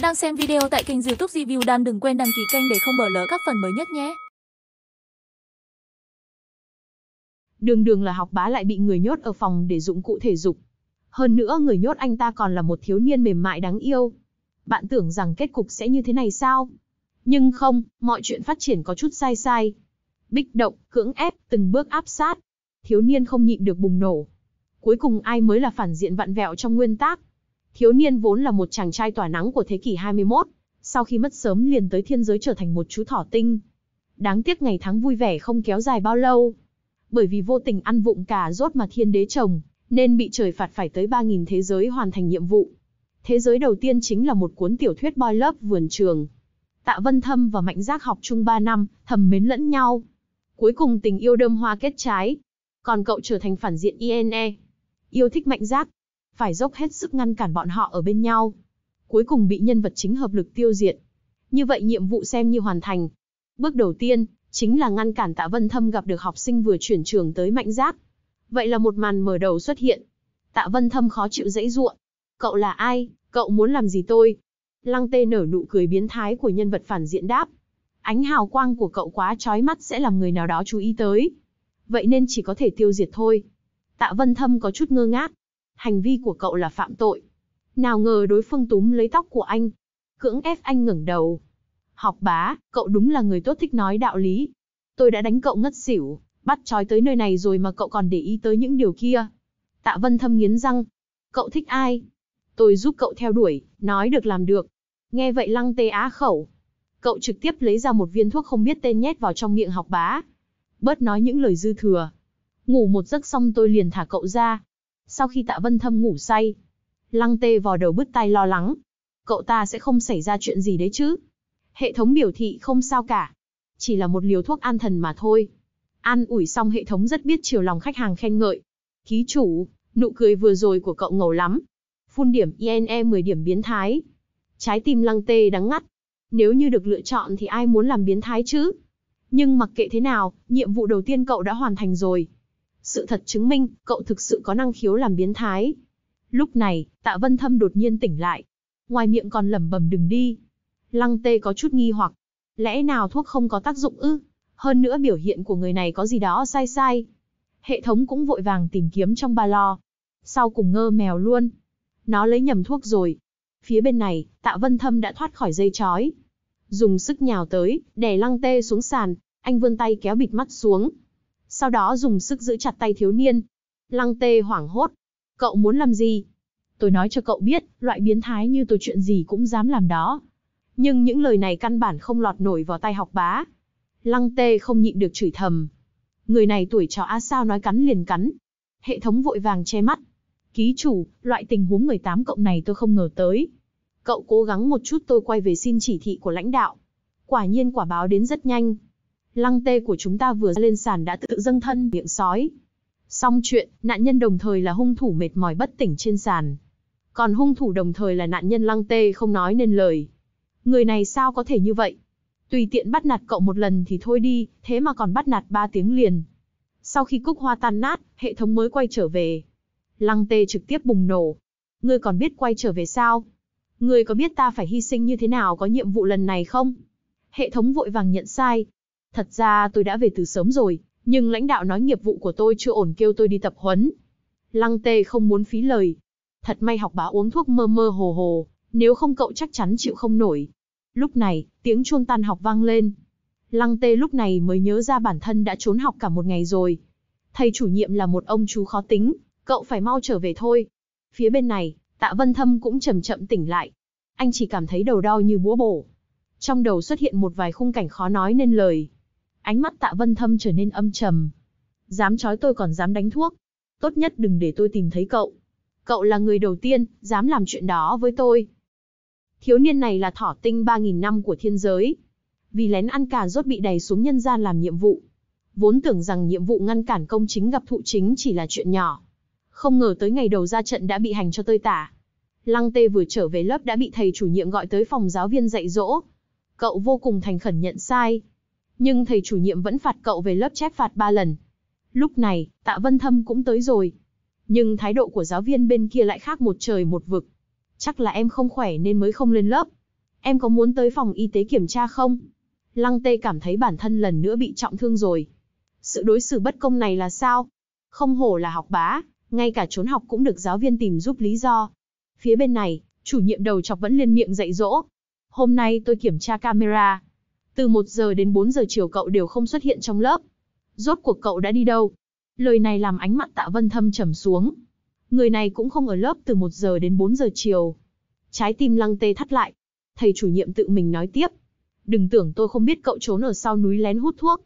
bạn đang xem video tại kênh youtube Review Dan đừng quên đăng ký kênh để không bỏ lỡ các phần mới nhất nhé. Đường đường là học bá lại bị người nhốt ở phòng để dụng cụ thể dục. Hơn nữa người nhốt anh ta còn là một thiếu niên mềm mại đáng yêu. Bạn tưởng rằng kết cục sẽ như thế này sao? Nhưng không, mọi chuyện phát triển có chút sai sai. Bích động, cưỡng ép, từng bước áp sát. Thiếu niên không nhịn được bùng nổ. Cuối cùng ai mới là phản diện vặn vẹo trong nguyên tắc? Thiếu niên vốn là một chàng trai tỏa nắng của thế kỷ 21, sau khi mất sớm liền tới thiên giới trở thành một chú thỏ tinh. Đáng tiếc ngày tháng vui vẻ không kéo dài bao lâu. Bởi vì vô tình ăn vụng cả rốt mà thiên đế trồng, nên bị trời phạt phải tới 3.000 thế giới hoàn thành nhiệm vụ. Thế giới đầu tiên chính là một cuốn tiểu thuyết boy lớp vườn trường. Tạ Vân Thâm và Mạnh Giác học chung 3 năm, thầm mến lẫn nhau. Cuối cùng tình yêu đơm hoa kết trái. Còn cậu trở thành phản diện INE. Yêu thích Mạnh Giác, phải dốc hết sức ngăn cản bọn họ ở bên nhau. Cuối cùng bị nhân vật chính hợp lực tiêu diệt. Như vậy nhiệm vụ xem như hoàn thành. Bước đầu tiên, chính là ngăn cản Tạ Vân Thâm gặp được học sinh vừa chuyển trường tới Mạnh Giác. Vậy là một màn mở đầu xuất hiện. Tạ Vân Thâm khó chịu dãy ruộng. Cậu là ai? Cậu muốn làm gì tôi? Lăng tê nở nụ cười biến thái của nhân vật phản diện đáp. Ánh hào quang của cậu quá trói mắt sẽ làm người nào đó chú ý tới. Vậy nên chỉ có thể tiêu diệt thôi. Tạ Vân Thâm có chút ngơ ngác, hành vi của cậu là phạm tội. Nào ngờ đối phương túm lấy tóc của anh, cưỡng ép anh ngẩng đầu. Học bá, cậu đúng là người tốt thích nói đạo lý. Tôi đã đánh cậu ngất xỉu, bắt trói tới nơi này rồi mà cậu còn để ý tới những điều kia. Tạ Vân Thâm nghiến răng. Cậu thích ai? Tôi giúp cậu theo đuổi, nói được làm được. Nghe vậy lăng tê á khẩu. Cậu trực tiếp lấy ra một viên thuốc không biết tên nhét vào trong miệng học bá. Bớt nói những lời dư thừa. Ngủ một giấc xong tôi liền thả cậu ra sau khi tạ vân thâm ngủ say. Lăng tê vò đầu bứt tay lo lắng. Cậu ta sẽ không xảy ra chuyện gì đấy chứ. Hệ thống biểu thị không sao cả. Chỉ là một liều thuốc an thần mà thôi. An ủi xong hệ thống rất biết chiều lòng khách hàng khen ngợi. Ký chủ, nụ cười vừa rồi của cậu ngầu lắm. Phun điểm INE 10 điểm biến thái. Trái tim lăng tê đắng ngắt. Nếu như được lựa chọn thì ai muốn làm biến thái chứ? Nhưng mặc kệ thế nào, nhiệm vụ đầu tiên cậu đã hoàn thành rồi sự thật chứng minh, cậu thực sự có năng khiếu làm biến thái. Lúc này, tạ vân thâm đột nhiên tỉnh lại. Ngoài miệng còn lẩm bẩm đừng đi. Lăng tê có chút nghi hoặc. Lẽ nào thuốc không có tác dụng ư? Hơn nữa biểu hiện của người này có gì đó sai sai. Hệ thống cũng vội vàng tìm kiếm trong ba lo. Sau cùng ngơ mèo luôn. Nó lấy nhầm thuốc rồi. Phía bên này, tạ vân thâm đã thoát khỏi dây chói. Dùng sức nhào tới, đè lăng tê xuống sàn, anh vươn tay kéo bịt mắt xuống, sau đó dùng sức giữ chặt tay thiếu niên. Lăng tê hoảng hốt. Cậu muốn làm gì? Tôi nói cho cậu biết, loại biến thái như tôi chuyện gì cũng dám làm đó. Nhưng những lời này căn bản không lọt nổi vào tay học bá. Lăng tê không nhịn được chửi thầm. Người này tuổi trò á sao nói cắn liền cắn. Hệ thống vội vàng che mắt. Ký chủ, loại tình huống 18 cộng này tôi không ngờ tới. Cậu cố gắng một chút tôi quay về xin chỉ thị của lãnh đạo. Quả nhiên quả báo đến rất nhanh lăng tê của chúng ta vừa lên sàn đã tự dâng thân miệng sói. Xong chuyện, nạn nhân đồng thời là hung thủ mệt mỏi bất tỉnh trên sàn. Còn hung thủ đồng thời là nạn nhân lăng tê không nói nên lời. Người này sao có thể như vậy? Tùy tiện bắt nạt cậu một lần thì thôi đi, thế mà còn bắt nạt ba tiếng liền. Sau khi cúc hoa tan nát, hệ thống mới quay trở về. Lăng tê trực tiếp bùng nổ. Ngươi còn biết quay trở về sao? Ngươi có biết ta phải hy sinh như thế nào có nhiệm vụ lần này không? Hệ thống vội vàng nhận sai, Thật ra tôi đã về từ sớm rồi, nhưng lãnh đạo nói nghiệp vụ của tôi chưa ổn kêu tôi đi tập huấn. Lăng tê không muốn phí lời. Thật may học bá uống thuốc mơ mơ hồ hồ, nếu không cậu chắc chắn chịu không nổi. Lúc này, tiếng chuông tan học vang lên. Lăng tê lúc này mới nhớ ra bản thân đã trốn học cả một ngày rồi. Thầy chủ nhiệm là một ông chú khó tính, cậu phải mau trở về thôi. Phía bên này, tạ vân thâm cũng chậm chậm tỉnh lại. Anh chỉ cảm thấy đầu đau như búa bổ. Trong đầu xuất hiện một vài khung cảnh khó nói nên lời. Ánh mắt tạ vân thâm trở nên âm trầm. Dám chói tôi còn dám đánh thuốc. Tốt nhất đừng để tôi tìm thấy cậu. Cậu là người đầu tiên, dám làm chuyện đó với tôi. Thiếu niên này là thỏ tinh 3.000 năm của thiên giới. Vì lén ăn cà rốt bị đẩy xuống nhân gian làm nhiệm vụ. Vốn tưởng rằng nhiệm vụ ngăn cản công chính gặp thụ chính chỉ là chuyện nhỏ. Không ngờ tới ngày đầu ra trận đã bị hành cho tơi tả. Lăng Tê vừa trở về lớp đã bị thầy chủ nhiệm gọi tới phòng giáo viên dạy dỗ. Cậu vô cùng thành khẩn nhận sai, nhưng thầy chủ nhiệm vẫn phạt cậu về lớp chép phạt 3 lần. Lúc này, Tạ Vân Thâm cũng tới rồi. Nhưng thái độ của giáo viên bên kia lại khác một trời một vực. Chắc là em không khỏe nên mới không lên lớp. Em có muốn tới phòng y tế kiểm tra không? Lăng Tê cảm thấy bản thân lần nữa bị trọng thương rồi. Sự đối xử bất công này là sao? Không hổ là học bá, ngay cả trốn học cũng được giáo viên tìm giúp lý do. Phía bên này, chủ nhiệm đầu chọc vẫn liên miệng dạy dỗ. Hôm nay tôi kiểm tra camera, từ 1 giờ đến 4 giờ chiều cậu đều không xuất hiện trong lớp. Rốt cuộc cậu đã đi đâu? Lời này làm ánh mặt tạ vân thâm trầm xuống. Người này cũng không ở lớp từ 1 giờ đến 4 giờ chiều. Trái tim lăng tê thắt lại. Thầy chủ nhiệm tự mình nói tiếp. Đừng tưởng tôi không biết cậu trốn ở sau núi lén hút thuốc.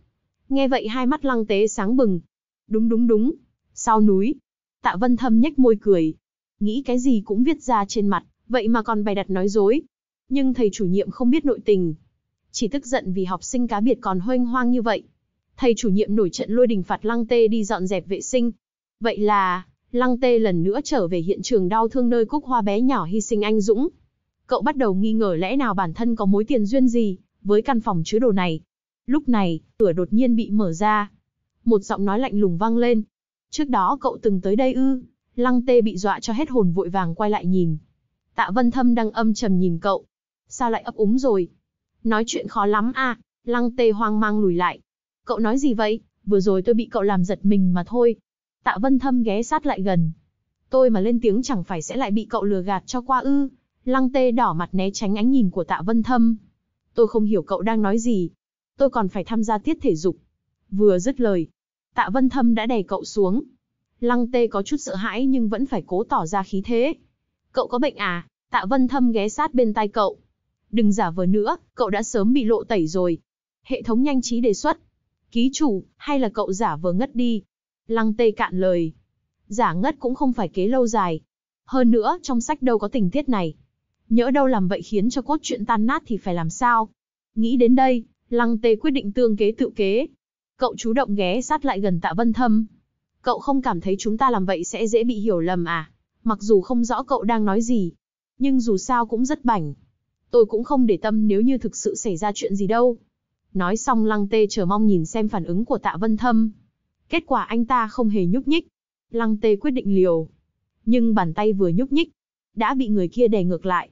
Nghe vậy hai mắt lăng tế sáng bừng. Đúng đúng đúng, sau núi. Tạ Vân Thâm nhếch môi cười. Nghĩ cái gì cũng viết ra trên mặt, vậy mà còn bày đặt nói dối. Nhưng thầy chủ nhiệm không biết nội tình, chỉ tức giận vì học sinh cá biệt còn hoanh hoang như vậy. Thầy chủ nhiệm nổi trận lôi đình phạt Lăng Tê đi dọn dẹp vệ sinh. Vậy là, Lăng Tê lần nữa trở về hiện trường đau thương nơi cúc hoa bé nhỏ hy sinh anh Dũng. Cậu bắt đầu nghi ngờ lẽ nào bản thân có mối tiền duyên gì với căn phòng chứa đồ này. Lúc này, cửa đột nhiên bị mở ra. Một giọng nói lạnh lùng vang lên. Trước đó cậu từng tới đây ư. Lăng Tê bị dọa cho hết hồn vội vàng quay lại nhìn. Tạ Vân Thâm đang âm trầm nhìn cậu. Sao lại ấp úng rồi? Nói chuyện khó lắm à, lăng tê hoang mang lùi lại. Cậu nói gì vậy, vừa rồi tôi bị cậu làm giật mình mà thôi. Tạ vân thâm ghé sát lại gần. Tôi mà lên tiếng chẳng phải sẽ lại bị cậu lừa gạt cho qua ư. Lăng tê đỏ mặt né tránh ánh nhìn của tạ vân thâm. Tôi không hiểu cậu đang nói gì. Tôi còn phải tham gia tiết thể dục. Vừa dứt lời, tạ vân thâm đã đè cậu xuống. Lăng tê có chút sợ hãi nhưng vẫn phải cố tỏ ra khí thế. Cậu có bệnh à? Tạ vân thâm ghé sát bên tai cậu. Đừng giả vờ nữa, cậu đã sớm bị lộ tẩy rồi. Hệ thống nhanh trí đề xuất. Ký chủ, hay là cậu giả vờ ngất đi? Lăng tê cạn lời. Giả ngất cũng không phải kế lâu dài. Hơn nữa, trong sách đâu có tình tiết này. Nhỡ đâu làm vậy khiến cho cốt truyện tan nát thì phải làm sao? Nghĩ đến đây, lăng tê quyết định tương kế tự kế. Cậu chú động ghé sát lại gần tạ vân thâm. Cậu không cảm thấy chúng ta làm vậy sẽ dễ bị hiểu lầm à? Mặc dù không rõ cậu đang nói gì, nhưng dù sao cũng rất bảnh. Tôi cũng không để tâm nếu như thực sự xảy ra chuyện gì đâu. Nói xong Lăng Tê chờ mong nhìn xem phản ứng của Tạ Vân Thâm. Kết quả anh ta không hề nhúc nhích. Lăng Tê quyết định liều. Nhưng bàn tay vừa nhúc nhích, đã bị người kia đè ngược lại.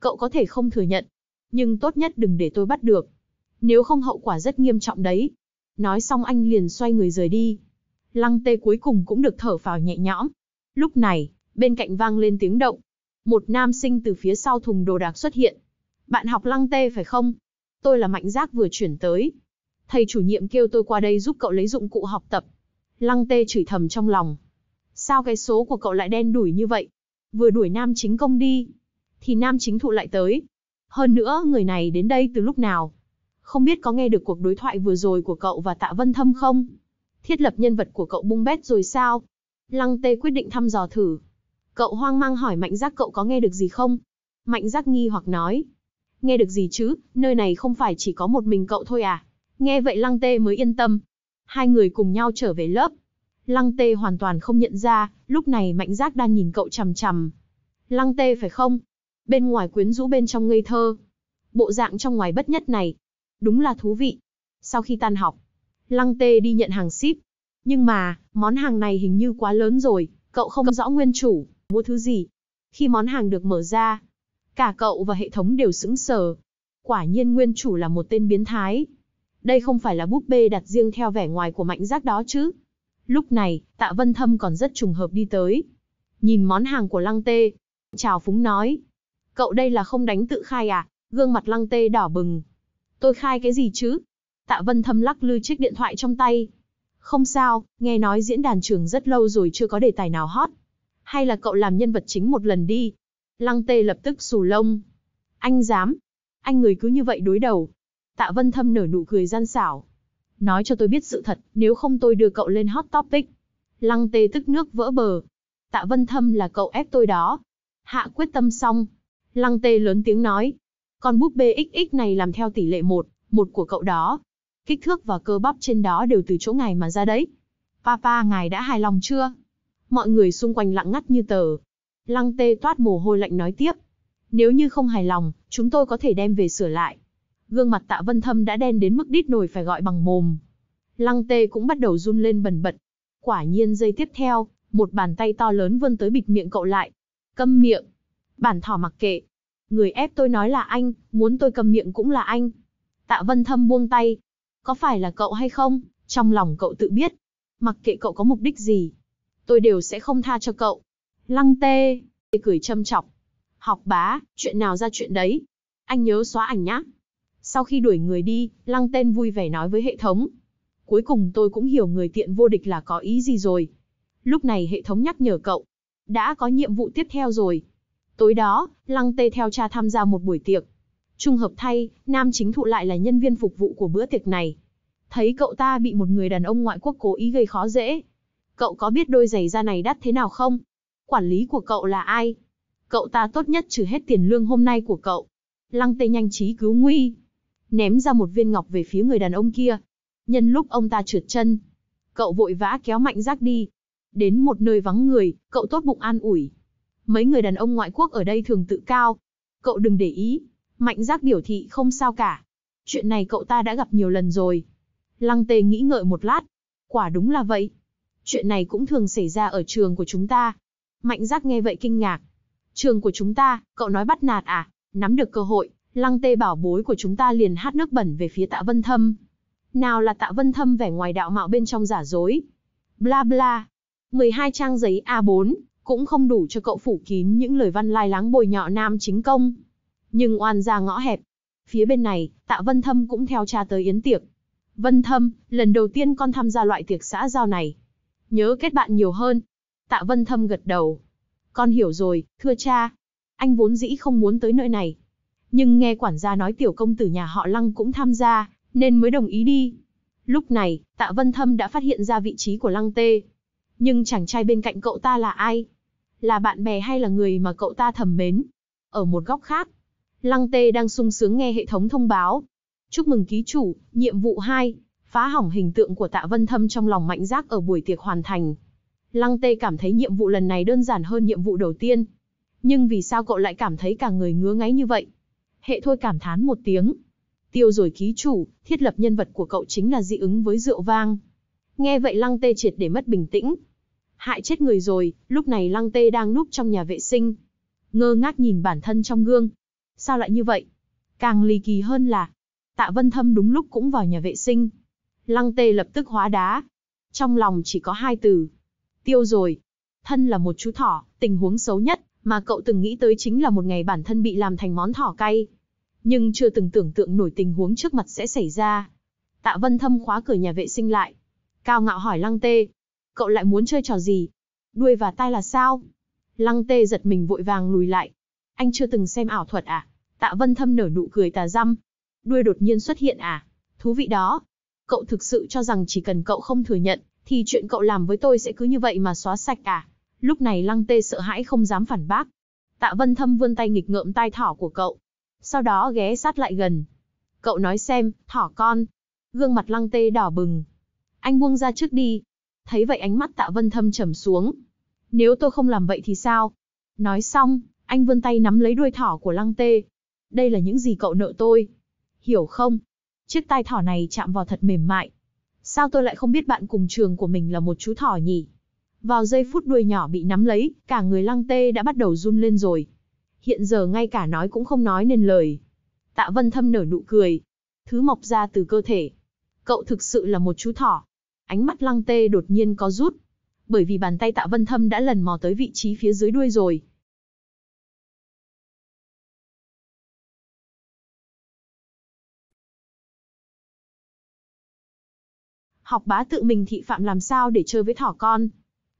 Cậu có thể không thừa nhận, nhưng tốt nhất đừng để tôi bắt được. Nếu không hậu quả rất nghiêm trọng đấy. Nói xong anh liền xoay người rời đi. Lăng Tê cuối cùng cũng được thở vào nhẹ nhõm. Lúc này, bên cạnh vang lên tiếng động. Một nam sinh từ phía sau thùng đồ đạc xuất hiện, bạn học lăng tê phải không? Tôi là mạnh giác vừa chuyển tới. Thầy chủ nhiệm kêu tôi qua đây giúp cậu lấy dụng cụ học tập. Lăng tê chửi thầm trong lòng. Sao cái số của cậu lại đen đuổi như vậy? Vừa đuổi nam chính công đi, thì nam chính thụ lại tới. Hơn nữa, người này đến đây từ lúc nào? Không biết có nghe được cuộc đối thoại vừa rồi của cậu và tạ vân thâm không? Thiết lập nhân vật của cậu bung bét rồi sao? Lăng tê quyết định thăm dò thử. Cậu hoang mang hỏi mạnh giác cậu có nghe được gì không? Mạnh giác nghi hoặc nói nghe được gì chứ, nơi này không phải chỉ có một mình cậu thôi à? Nghe vậy Lăng Tê mới yên tâm. Hai người cùng nhau trở về lớp. Lăng Tê hoàn toàn không nhận ra, lúc này Mạnh Giác đang nhìn cậu chằm chằm. Lăng Tê phải không? Bên ngoài quyến rũ bên trong ngây thơ. Bộ dạng trong ngoài bất nhất này. Đúng là thú vị. Sau khi tan học, Lăng Tê đi nhận hàng ship. Nhưng mà, món hàng này hình như quá lớn rồi, cậu không rõ nguyên chủ, mua thứ gì. Khi món hàng được mở ra, Cả cậu và hệ thống đều sững sờ. Quả nhiên nguyên chủ là một tên biến thái. Đây không phải là búp bê đặt riêng theo vẻ ngoài của mạnh giác đó chứ. Lúc này, tạ vân thâm còn rất trùng hợp đi tới. Nhìn món hàng của lăng tê. Chào phúng nói. Cậu đây là không đánh tự khai à? Gương mặt lăng tê đỏ bừng. Tôi khai cái gì chứ? Tạ vân thâm lắc lư chiếc điện thoại trong tay. Không sao, nghe nói diễn đàn trường rất lâu rồi chưa có đề tài nào hot. Hay là cậu làm nhân vật chính một lần đi, Lăng Tê lập tức xù lông. Anh dám. Anh người cứ như vậy đối đầu. Tạ Vân Thâm nở nụ cười gian xảo. Nói cho tôi biết sự thật, nếu không tôi đưa cậu lên hot topic. Lăng Tê tức nước vỡ bờ. Tạ Vân Thâm là cậu ép tôi đó. Hạ quyết tâm xong. Lăng Tê lớn tiếng nói. Con búp bê XX này làm theo tỷ lệ 1, một của cậu đó. Kích thước và cơ bắp trên đó đều từ chỗ ngài mà ra đấy. Papa ngài đã hài lòng chưa? Mọi người xung quanh lặng ngắt như tờ, Lăng tê toát mồ hôi lạnh nói tiếp. Nếu như không hài lòng, chúng tôi có thể đem về sửa lại. Gương mặt tạ vân thâm đã đen đến mức đít nổi phải gọi bằng mồm. Lăng tê cũng bắt đầu run lên bần bật. Quả nhiên giây tiếp theo, một bàn tay to lớn vươn tới bịt miệng cậu lại. Câm miệng. Bản thỏ mặc kệ. Người ép tôi nói là anh, muốn tôi cầm miệng cũng là anh. Tạ vân thâm buông tay. Có phải là cậu hay không? Trong lòng cậu tự biết. Mặc kệ cậu có mục đích gì, tôi đều sẽ không tha cho cậu. Lăng tê, cười châm chọc. Học bá, chuyện nào ra chuyện đấy. Anh nhớ xóa ảnh nhá. Sau khi đuổi người đi, lăng tên vui vẻ nói với hệ thống. Cuối cùng tôi cũng hiểu người tiện vô địch là có ý gì rồi. Lúc này hệ thống nhắc nhở cậu. Đã có nhiệm vụ tiếp theo rồi. Tối đó, lăng tê theo cha tham gia một buổi tiệc. Trung hợp thay, nam chính thụ lại là nhân viên phục vụ của bữa tiệc này. Thấy cậu ta bị một người đàn ông ngoại quốc cố ý gây khó dễ. Cậu có biết đôi giày da này đắt thế nào không? quản lý của cậu là ai? Cậu ta tốt nhất trừ hết tiền lương hôm nay của cậu. Lăng Tê nhanh trí cứu nguy, ném ra một viên ngọc về phía người đàn ông kia. Nhân lúc ông ta trượt chân, cậu vội vã kéo mạnh rác đi. Đến một nơi vắng người, cậu tốt bụng an ủi. Mấy người đàn ông ngoại quốc ở đây thường tự cao. Cậu đừng để ý, mạnh giác biểu thị không sao cả. Chuyện này cậu ta đã gặp nhiều lần rồi. Lăng Tê nghĩ ngợi một lát. Quả đúng là vậy. Chuyện này cũng thường xảy ra ở trường của chúng ta. Mạnh giác nghe vậy kinh ngạc. Trường của chúng ta, cậu nói bắt nạt à? Nắm được cơ hội, lăng tê bảo bối của chúng ta liền hát nước bẩn về phía tạ vân thâm. Nào là tạ vân thâm vẻ ngoài đạo mạo bên trong giả dối. Bla bla. 12 trang giấy A4, cũng không đủ cho cậu phủ kín những lời văn lai láng bồi nhọ nam chính công. Nhưng oan ra ngõ hẹp. Phía bên này, tạ Vân Thâm cũng theo cha tới yến tiệc. Vân Thâm, lần đầu tiên con tham gia loại tiệc xã giao này. Nhớ kết bạn nhiều hơn, Tạ Vân Thâm gật đầu. Con hiểu rồi, thưa cha. Anh vốn dĩ không muốn tới nơi này. Nhưng nghe quản gia nói tiểu công tử nhà họ Lăng cũng tham gia, nên mới đồng ý đi. Lúc này, Tạ Vân Thâm đã phát hiện ra vị trí của Lăng Tê. Nhưng chàng trai bên cạnh cậu ta là ai? Là bạn bè hay là người mà cậu ta thầm mến? Ở một góc khác, Lăng Tê đang sung sướng nghe hệ thống thông báo. Chúc mừng ký chủ, nhiệm vụ 2, phá hỏng hình tượng của Tạ Vân Thâm trong lòng mạnh giác ở buổi tiệc hoàn thành. Lăng Tê cảm thấy nhiệm vụ lần này đơn giản hơn nhiệm vụ đầu tiên. Nhưng vì sao cậu lại cảm thấy cả người ngứa ngáy như vậy? Hệ thôi cảm thán một tiếng. Tiêu rồi ký chủ, thiết lập nhân vật của cậu chính là dị ứng với rượu vang. Nghe vậy Lăng Tê triệt để mất bình tĩnh. Hại chết người rồi, lúc này Lăng Tê đang núp trong nhà vệ sinh. Ngơ ngác nhìn bản thân trong gương. Sao lại như vậy? Càng lì kỳ hơn là, Tạ Vân Thâm đúng lúc cũng vào nhà vệ sinh. Lăng Tê lập tức hóa đá. Trong lòng chỉ có hai từ, tiêu rồi. Thân là một chú thỏ, tình huống xấu nhất mà cậu từng nghĩ tới chính là một ngày bản thân bị làm thành món thỏ cay. Nhưng chưa từng tưởng tượng nổi tình huống trước mặt sẽ xảy ra. Tạ Vân Thâm khóa cửa nhà vệ sinh lại. Cao ngạo hỏi Lăng Tê. Cậu lại muốn chơi trò gì? Đuôi và tai là sao? Lăng Tê giật mình vội vàng lùi lại. Anh chưa từng xem ảo thuật à? Tạ Vân Thâm nở nụ cười tà dâm, Đuôi đột nhiên xuất hiện à? Thú vị đó. Cậu thực sự cho rằng chỉ cần cậu không thừa nhận, thì chuyện cậu làm với tôi sẽ cứ như vậy mà xóa sạch à? Lúc này Lăng Tê sợ hãi không dám phản bác. Tạ Vân Thâm vươn tay nghịch ngợm tai thỏ của cậu. Sau đó ghé sát lại gần. Cậu nói xem, thỏ con. Gương mặt Lăng Tê đỏ bừng. Anh buông ra trước đi. Thấy vậy ánh mắt Tạ Vân Thâm trầm xuống. Nếu tôi không làm vậy thì sao? Nói xong, anh vươn tay nắm lấy đuôi thỏ của Lăng Tê. Đây là những gì cậu nợ tôi. Hiểu không? Chiếc tai thỏ này chạm vào thật mềm mại, Sao tôi lại không biết bạn cùng trường của mình là một chú thỏ nhỉ? Vào giây phút đuôi nhỏ bị nắm lấy, cả người lăng tê đã bắt đầu run lên rồi. Hiện giờ ngay cả nói cũng không nói nên lời. Tạ Vân Thâm nở nụ cười. Thứ mọc ra từ cơ thể. Cậu thực sự là một chú thỏ. Ánh mắt lăng tê đột nhiên có rút. Bởi vì bàn tay Tạ Vân Thâm đã lần mò tới vị trí phía dưới đuôi rồi. học bá tự mình thị phạm làm sao để chơi với thỏ con.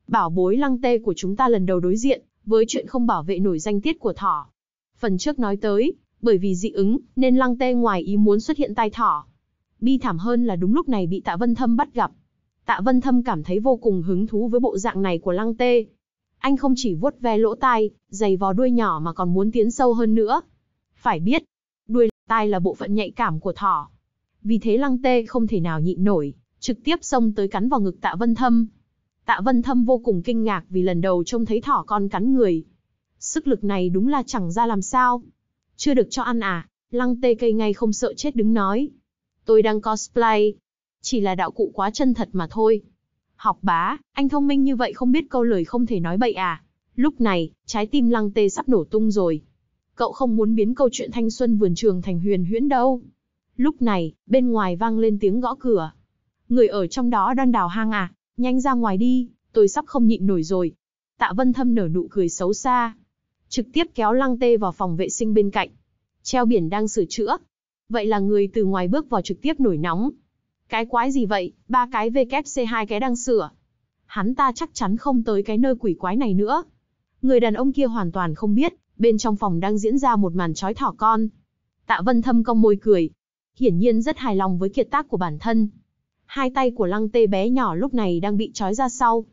Bảo bối lăng tê của chúng ta lần đầu đối diện, với chuyện không bảo vệ nổi danh tiết của thỏ. Phần trước nói tới, bởi vì dị ứng, nên lăng tê ngoài ý muốn xuất hiện tai thỏ. Bi thảm hơn là đúng lúc này bị tạ vân thâm bắt gặp. Tạ vân thâm cảm thấy vô cùng hứng thú với bộ dạng này của lăng tê. Anh không chỉ vuốt ve lỗ tai, giày vò đuôi nhỏ mà còn muốn tiến sâu hơn nữa. Phải biết, đuôi tai là bộ phận nhạy cảm của thỏ. Vì thế lăng tê không thể nào nhịn nổi, trực tiếp xông tới cắn vào ngực Tạ Vân Thâm. Tạ Vân Thâm vô cùng kinh ngạc vì lần đầu trông thấy thỏ con cắn người. Sức lực này đúng là chẳng ra làm sao. Chưa được cho ăn à, lăng tê cây ngay không sợ chết đứng nói. Tôi đang cosplay, chỉ là đạo cụ quá chân thật mà thôi. Học bá, anh thông minh như vậy không biết câu lời không thể nói bậy à. Lúc này, trái tim lăng tê sắp nổ tung rồi. Cậu không muốn biến câu chuyện thanh xuân vườn trường thành huyền huyễn đâu. Lúc này, bên ngoài vang lên tiếng gõ cửa người ở trong đó đang đào hang à, nhanh ra ngoài đi, tôi sắp không nhịn nổi rồi. Tạ Vân Thâm nở nụ cười xấu xa, trực tiếp kéo Lăng Tê vào phòng vệ sinh bên cạnh. Treo biển đang sửa chữa. Vậy là người từ ngoài bước vào trực tiếp nổi nóng. Cái quái gì vậy, ba cái VKC hai cái đang sửa. Hắn ta chắc chắn không tới cái nơi quỷ quái này nữa. Người đàn ông kia hoàn toàn không biết, bên trong phòng đang diễn ra một màn trói thỏ con. Tạ Vân Thâm cong môi cười. Hiển nhiên rất hài lòng với kiệt tác của bản thân. Hai tay của lăng tê bé nhỏ lúc này đang bị trói ra sau.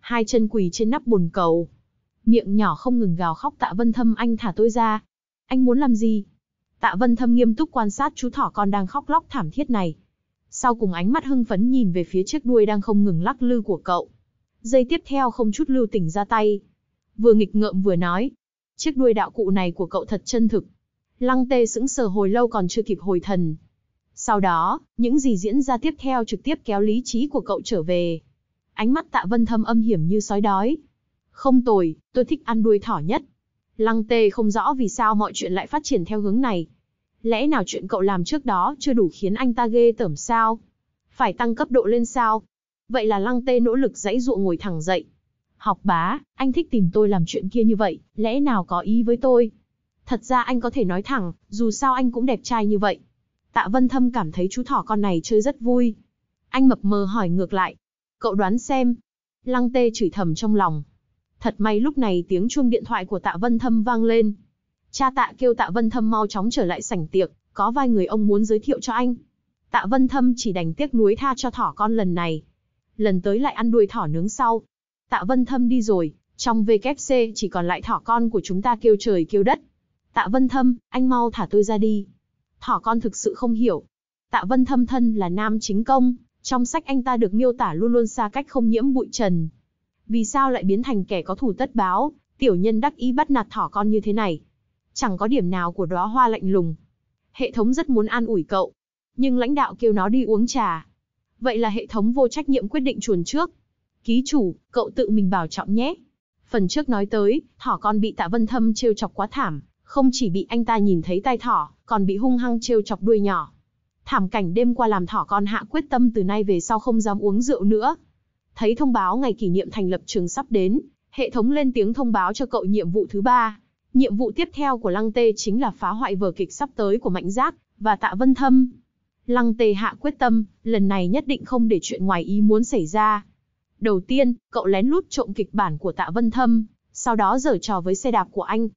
Hai chân quỳ trên nắp bồn cầu. Miệng nhỏ không ngừng gào khóc tạ vân thâm anh thả tôi ra. Anh muốn làm gì? Tạ vân thâm nghiêm túc quan sát chú thỏ con đang khóc lóc thảm thiết này. Sau cùng ánh mắt hưng phấn nhìn về phía chiếc đuôi đang không ngừng lắc lư của cậu. Giây tiếp theo không chút lưu tình ra tay. Vừa nghịch ngợm vừa nói. Chiếc đuôi đạo cụ này của cậu thật chân thực. Lăng tê sững sờ hồi lâu còn chưa kịp hồi thần, sau đó, những gì diễn ra tiếp theo trực tiếp kéo lý trí của cậu trở về. Ánh mắt tạ vân thâm âm hiểm như sói đói. Không tồi, tôi thích ăn đuôi thỏ nhất. Lăng tê không rõ vì sao mọi chuyện lại phát triển theo hướng này. Lẽ nào chuyện cậu làm trước đó chưa đủ khiến anh ta ghê tởm sao? Phải tăng cấp độ lên sao? Vậy là lăng tê nỗ lực dãy dụa ngồi thẳng dậy. Học bá, anh thích tìm tôi làm chuyện kia như vậy, lẽ nào có ý với tôi? Thật ra anh có thể nói thẳng, dù sao anh cũng đẹp trai như vậy Tạ Vân Thâm cảm thấy chú thỏ con này chơi rất vui. Anh mập mờ hỏi ngược lại. Cậu đoán xem. Lăng tê chửi thầm trong lòng. Thật may lúc này tiếng chuông điện thoại của Tạ Vân Thâm vang lên. Cha Tạ kêu Tạ Vân Thâm mau chóng trở lại sảnh tiệc, có vài người ông muốn giới thiệu cho anh. Tạ Vân Thâm chỉ đành tiếc nuối tha cho thỏ con lần này. Lần tới lại ăn đuôi thỏ nướng sau. Tạ Vân Thâm đi rồi, trong VKC chỉ còn lại thỏ con của chúng ta kêu trời kêu đất. Tạ Vân Thâm, anh mau thả tôi ra đi thỏ con thực sự không hiểu. Tạ Vân thâm thân là nam chính công, trong sách anh ta được miêu tả luôn luôn xa cách không nhiễm bụi trần. Vì sao lại biến thành kẻ có thủ tất báo, tiểu nhân đắc ý bắt nạt thỏ con như thế này? Chẳng có điểm nào của đóa hoa lạnh lùng. Hệ thống rất muốn an ủi cậu, nhưng lãnh đạo kêu nó đi uống trà. Vậy là hệ thống vô trách nhiệm quyết định chuồn trước. Ký chủ, cậu tự mình bảo trọng nhé. Phần trước nói tới, thỏ con bị tạ vân thâm trêu chọc quá thảm, không chỉ bị anh ta nhìn thấy tai thỏ, còn bị hung hăng trêu chọc đuôi nhỏ. Thảm cảnh đêm qua làm thỏ con hạ quyết tâm từ nay về sau không dám uống rượu nữa. Thấy thông báo ngày kỷ niệm thành lập trường sắp đến, hệ thống lên tiếng thông báo cho cậu nhiệm vụ thứ ba. Nhiệm vụ tiếp theo của Lăng Tê chính là phá hoại vở kịch sắp tới của Mạnh Giác và Tạ Vân Thâm. Lăng Tê hạ quyết tâm, lần này nhất định không để chuyện ngoài ý muốn xảy ra. Đầu tiên, cậu lén lút trộm kịch bản của Tạ Vân Thâm, sau đó giở trò với xe đạp của anh,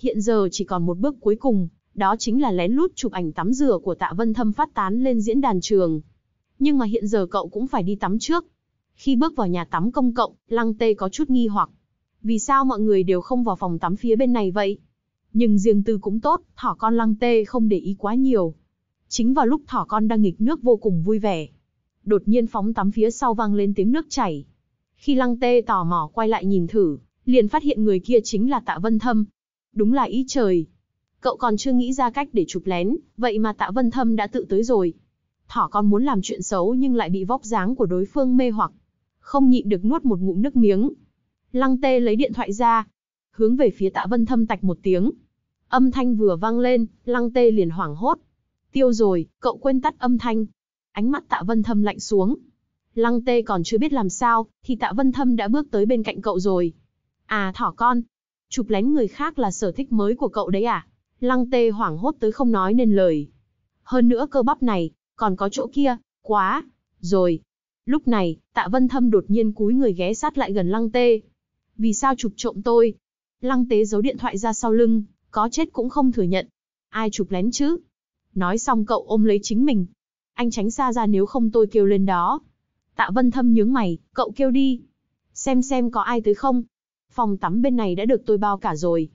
hiện giờ chỉ còn một bước cuối cùng, đó chính là lén lút chụp ảnh tắm rửa của Tạ Vân Thâm phát tán lên diễn đàn trường. Nhưng mà hiện giờ cậu cũng phải đi tắm trước. Khi bước vào nhà tắm công cộng, Lăng Tê có chút nghi hoặc. Vì sao mọi người đều không vào phòng tắm phía bên này vậy? Nhưng riêng tư cũng tốt, thỏ con Lăng Tê không để ý quá nhiều. Chính vào lúc thỏ con đang nghịch nước vô cùng vui vẻ. Đột nhiên phóng tắm phía sau vang lên tiếng nước chảy. Khi Lăng Tê tò mò quay lại nhìn thử, liền phát hiện người kia chính là Tạ Vân Thâm, Đúng là ý trời. Cậu còn chưa nghĩ ra cách để chụp lén, vậy mà Tạ Vân Thâm đã tự tới rồi. Thỏ con muốn làm chuyện xấu nhưng lại bị vóc dáng của đối phương mê hoặc. Không nhịn được nuốt một ngụm nước miếng. Lăng tê lấy điện thoại ra. Hướng về phía Tạ Vân Thâm tạch một tiếng. Âm thanh vừa vang lên, lăng tê liền hoảng hốt. Tiêu rồi, cậu quên tắt âm thanh. Ánh mắt Tạ Vân Thâm lạnh xuống. Lăng tê còn chưa biết làm sao, thì tạ vân thâm đã bước tới bên cạnh cậu rồi. À thỏ con, Chụp lén người khác là sở thích mới của cậu đấy à? Lăng tê hoảng hốt tới không nói nên lời. Hơn nữa cơ bắp này, còn có chỗ kia, quá. Rồi. Lúc này, tạ vân thâm đột nhiên cúi người ghé sát lại gần lăng tê. Vì sao chụp trộm tôi? Lăng tê giấu điện thoại ra sau lưng, có chết cũng không thừa nhận. Ai chụp lén chứ? Nói xong cậu ôm lấy chính mình. Anh tránh xa ra nếu không tôi kêu lên đó. Tạ vân thâm nhướng mày, cậu kêu đi. Xem xem có ai tới không, phòng tắm bên này đã được tôi bao cả rồi.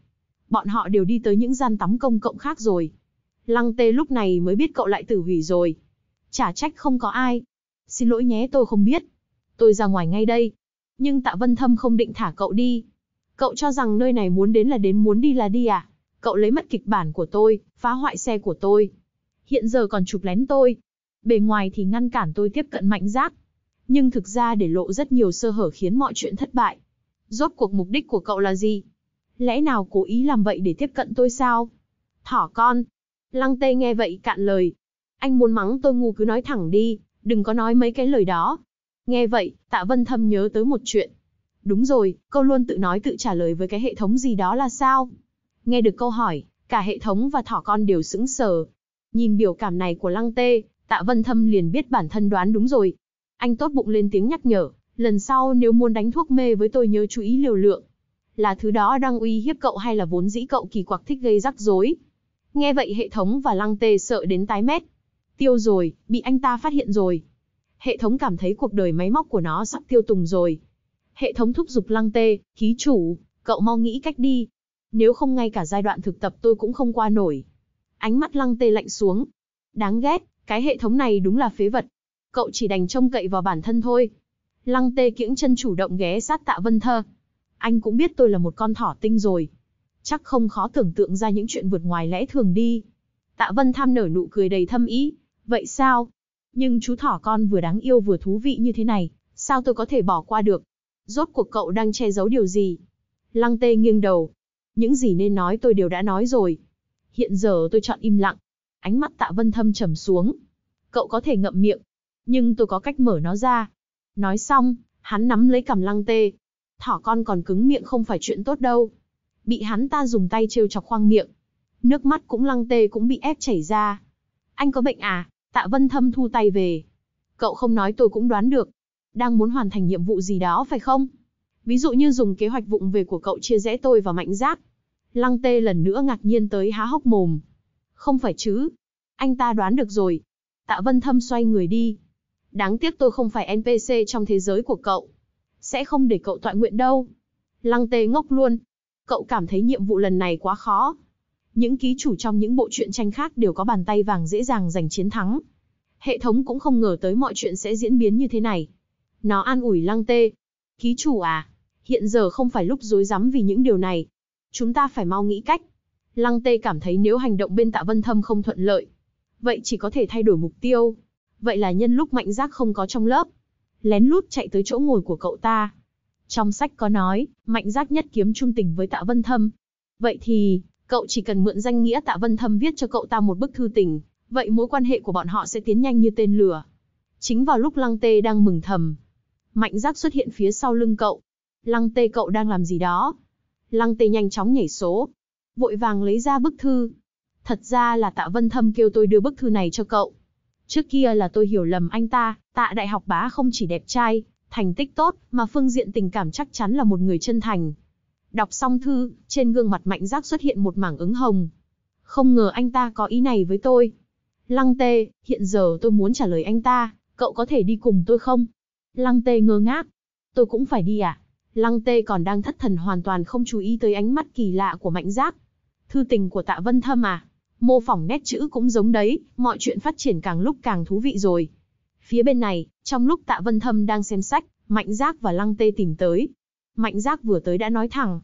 Bọn họ đều đi tới những gian tắm công cộng khác rồi. Lăng tê lúc này mới biết cậu lại tử hủy rồi. Chả trách không có ai. Xin lỗi nhé tôi không biết. Tôi ra ngoài ngay đây. Nhưng tạ vân thâm không định thả cậu đi. Cậu cho rằng nơi này muốn đến là đến muốn đi là đi à? Cậu lấy mất kịch bản của tôi, phá hoại xe của tôi. Hiện giờ còn chụp lén tôi. Bề ngoài thì ngăn cản tôi tiếp cận mạnh giác. Nhưng thực ra để lộ rất nhiều sơ hở khiến mọi chuyện thất bại. Rốt cuộc mục đích của cậu là gì? Lẽ nào cố ý làm vậy để tiếp cận tôi sao? Thỏ con. Lăng tê nghe vậy cạn lời. Anh muốn mắng tôi ngu cứ nói thẳng đi, đừng có nói mấy cái lời đó. Nghe vậy, tạ vân thâm nhớ tới một chuyện. Đúng rồi, câu luôn tự nói tự trả lời với cái hệ thống gì đó là sao? Nghe được câu hỏi, cả hệ thống và thỏ con đều sững sờ. Nhìn biểu cảm này của lăng tê, tạ vân thâm liền biết bản thân đoán đúng rồi. Anh tốt bụng lên tiếng nhắc nhở, Lần sau nếu muốn đánh thuốc mê với tôi nhớ chú ý liều lượng. Là thứ đó đang uy hiếp cậu hay là vốn dĩ cậu kỳ quặc thích gây rắc rối. Nghe vậy hệ thống và lăng tê sợ đến tái mét. Tiêu rồi, bị anh ta phát hiện rồi. Hệ thống cảm thấy cuộc đời máy móc của nó sắp tiêu tùng rồi. Hệ thống thúc giục lăng tê, ký chủ, cậu mau nghĩ cách đi. Nếu không ngay cả giai đoạn thực tập tôi cũng không qua nổi. Ánh mắt lăng tê lạnh xuống. Đáng ghét, cái hệ thống này đúng là phế vật. Cậu chỉ đành trông cậy vào bản thân thôi. Lăng tê kiễng chân chủ động ghé sát tạ vân thơ. Anh cũng biết tôi là một con thỏ tinh rồi. Chắc không khó tưởng tượng ra những chuyện vượt ngoài lẽ thường đi. Tạ vân tham nở nụ cười đầy thâm ý. Vậy sao? Nhưng chú thỏ con vừa đáng yêu vừa thú vị như thế này, sao tôi có thể bỏ qua được? Rốt cuộc cậu đang che giấu điều gì? Lăng tê nghiêng đầu. Những gì nên nói tôi đều đã nói rồi. Hiện giờ tôi chọn im lặng. Ánh mắt tạ vân thâm trầm xuống. Cậu có thể ngậm miệng. Nhưng tôi có cách mở nó ra. Nói xong, hắn nắm lấy cầm lăng tê. Thỏ con còn cứng miệng không phải chuyện tốt đâu. Bị hắn ta dùng tay trêu chọc khoang miệng. Nước mắt cũng lăng tê cũng bị ép chảy ra. Anh có bệnh à? Tạ Vân Thâm thu tay về. Cậu không nói tôi cũng đoán được. Đang muốn hoàn thành nhiệm vụ gì đó phải không? Ví dụ như dùng kế hoạch vụng về của cậu chia rẽ tôi và Mạnh Giác. Lăng tê lần nữa ngạc nhiên tới há hốc mồm. Không phải chứ. Anh ta đoán được rồi. Tạ Vân Thâm xoay người đi, Đáng tiếc tôi không phải NPC trong thế giới của cậu. Sẽ không để cậu tọa nguyện đâu. Lăng tê ngốc luôn. Cậu cảm thấy nhiệm vụ lần này quá khó. Những ký chủ trong những bộ truyện tranh khác đều có bàn tay vàng dễ dàng giành chiến thắng. Hệ thống cũng không ngờ tới mọi chuyện sẽ diễn biến như thế này. Nó an ủi lăng tê. Ký chủ à, hiện giờ không phải lúc rối rắm vì những điều này. Chúng ta phải mau nghĩ cách. Lăng Tê cảm thấy nếu hành động bên Tạ Vân Thâm không thuận lợi, vậy chỉ có thể thay đổi mục tiêu, vậy là nhân lúc mạnh giác không có trong lớp. Lén lút chạy tới chỗ ngồi của cậu ta. Trong sách có nói, mạnh giác nhất kiếm trung tình với tạ vân thâm. Vậy thì, cậu chỉ cần mượn danh nghĩa tạ vân thâm viết cho cậu ta một bức thư tình, vậy mối quan hệ của bọn họ sẽ tiến nhanh như tên lửa. Chính vào lúc lăng tê đang mừng thầm. Mạnh giác xuất hiện phía sau lưng cậu. Lăng tê cậu đang làm gì đó? Lăng tê nhanh chóng nhảy số. Vội vàng lấy ra bức thư. Thật ra là tạ vân thâm kêu tôi đưa bức thư này cho cậu Trước kia là tôi hiểu lầm anh ta, tạ đại học bá không chỉ đẹp trai, thành tích tốt, mà phương diện tình cảm chắc chắn là một người chân thành. Đọc xong thư, trên gương mặt mạnh giác xuất hiện một mảng ứng hồng. Không ngờ anh ta có ý này với tôi. Lăng tê, hiện giờ tôi muốn trả lời anh ta, cậu có thể đi cùng tôi không? Lăng tê ngơ ngác. Tôi cũng phải đi à? Lăng tê còn đang thất thần hoàn toàn không chú ý tới ánh mắt kỳ lạ của mạnh giác. Thư tình của tạ vân thâm à? Mô phỏng nét chữ cũng giống đấy, mọi chuyện phát triển càng lúc càng thú vị rồi. Phía bên này, trong lúc Tạ Vân Thâm đang xem sách, Mạnh Giác và Lăng Tê tìm tới. Mạnh Giác vừa tới đã nói thẳng.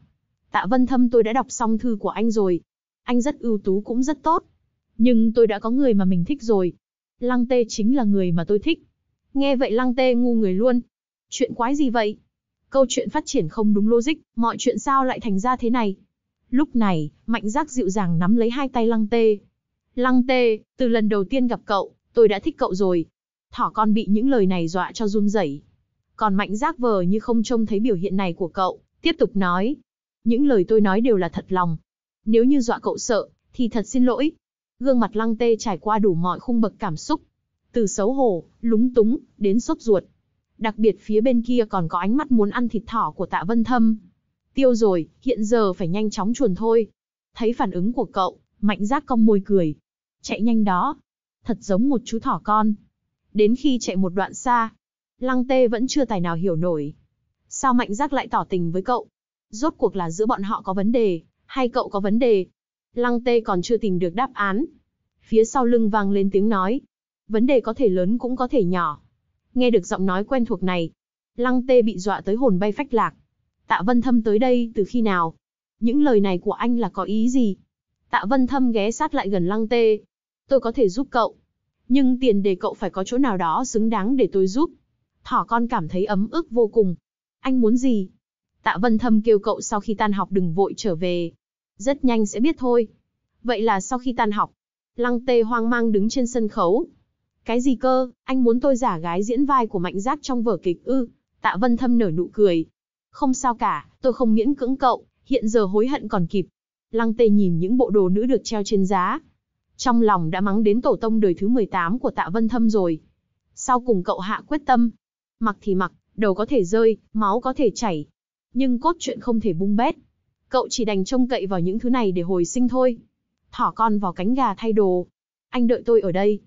Tạ Vân Thâm tôi đã đọc xong thư của anh rồi. Anh rất ưu tú cũng rất tốt. Nhưng tôi đã có người mà mình thích rồi. Lăng Tê chính là người mà tôi thích. Nghe vậy Lăng Tê ngu người luôn. Chuyện quái gì vậy? Câu chuyện phát triển không đúng logic, mọi chuyện sao lại thành ra thế này? Lúc này, Mạnh Giác dịu dàng nắm lấy hai tay Lăng Tê. Lăng Tê, từ lần đầu tiên gặp cậu, tôi đã thích cậu rồi. Thỏ con bị những lời này dọa cho run rẩy. Còn Mạnh Giác vờ như không trông thấy biểu hiện này của cậu, tiếp tục nói. Những lời tôi nói đều là thật lòng. Nếu như dọa cậu sợ, thì thật xin lỗi. Gương mặt Lăng Tê trải qua đủ mọi khung bậc cảm xúc. Từ xấu hổ, lúng túng, đến sốt ruột. Đặc biệt phía bên kia còn có ánh mắt muốn ăn thịt thỏ của tạ Vân Thâm tiêu rồi, hiện giờ phải nhanh chóng chuồn thôi. Thấy phản ứng của cậu, mạnh giác cong môi cười. Chạy nhanh đó. Thật giống một chú thỏ con. Đến khi chạy một đoạn xa, lăng tê vẫn chưa tài nào hiểu nổi. Sao mạnh giác lại tỏ tình với cậu? Rốt cuộc là giữa bọn họ có vấn đề, hay cậu có vấn đề? Lăng tê còn chưa tìm được đáp án. Phía sau lưng vang lên tiếng nói. Vấn đề có thể lớn cũng có thể nhỏ. Nghe được giọng nói quen thuộc này, lăng tê bị dọa tới hồn bay phách lạc Tạ Vân Thâm tới đây từ khi nào? Những lời này của anh là có ý gì? Tạ Vân Thâm ghé sát lại gần Lăng Tê. Tôi có thể giúp cậu. Nhưng tiền để cậu phải có chỗ nào đó xứng đáng để tôi giúp. Thỏ con cảm thấy ấm ức vô cùng. Anh muốn gì? Tạ Vân Thâm kêu cậu sau khi tan học đừng vội trở về. Rất nhanh sẽ biết thôi. Vậy là sau khi tan học, Lăng Tê hoang mang đứng trên sân khấu. Cái gì cơ, anh muốn tôi giả gái diễn vai của Mạnh Giác trong vở kịch ư? Tạ Vân Thâm nở nụ cười, không sao cả, tôi không miễn cưỡng cậu, hiện giờ hối hận còn kịp. Lăng tê nhìn những bộ đồ nữ được treo trên giá. Trong lòng đã mắng đến tổ tông đời thứ 18 của tạ vân thâm rồi. Sau cùng cậu hạ quyết tâm. Mặc thì mặc, đầu có thể rơi, máu có thể chảy. Nhưng cốt truyện không thể bung bét. Cậu chỉ đành trông cậy vào những thứ này để hồi sinh thôi. Thỏ con vào cánh gà thay đồ. Anh đợi tôi ở đây.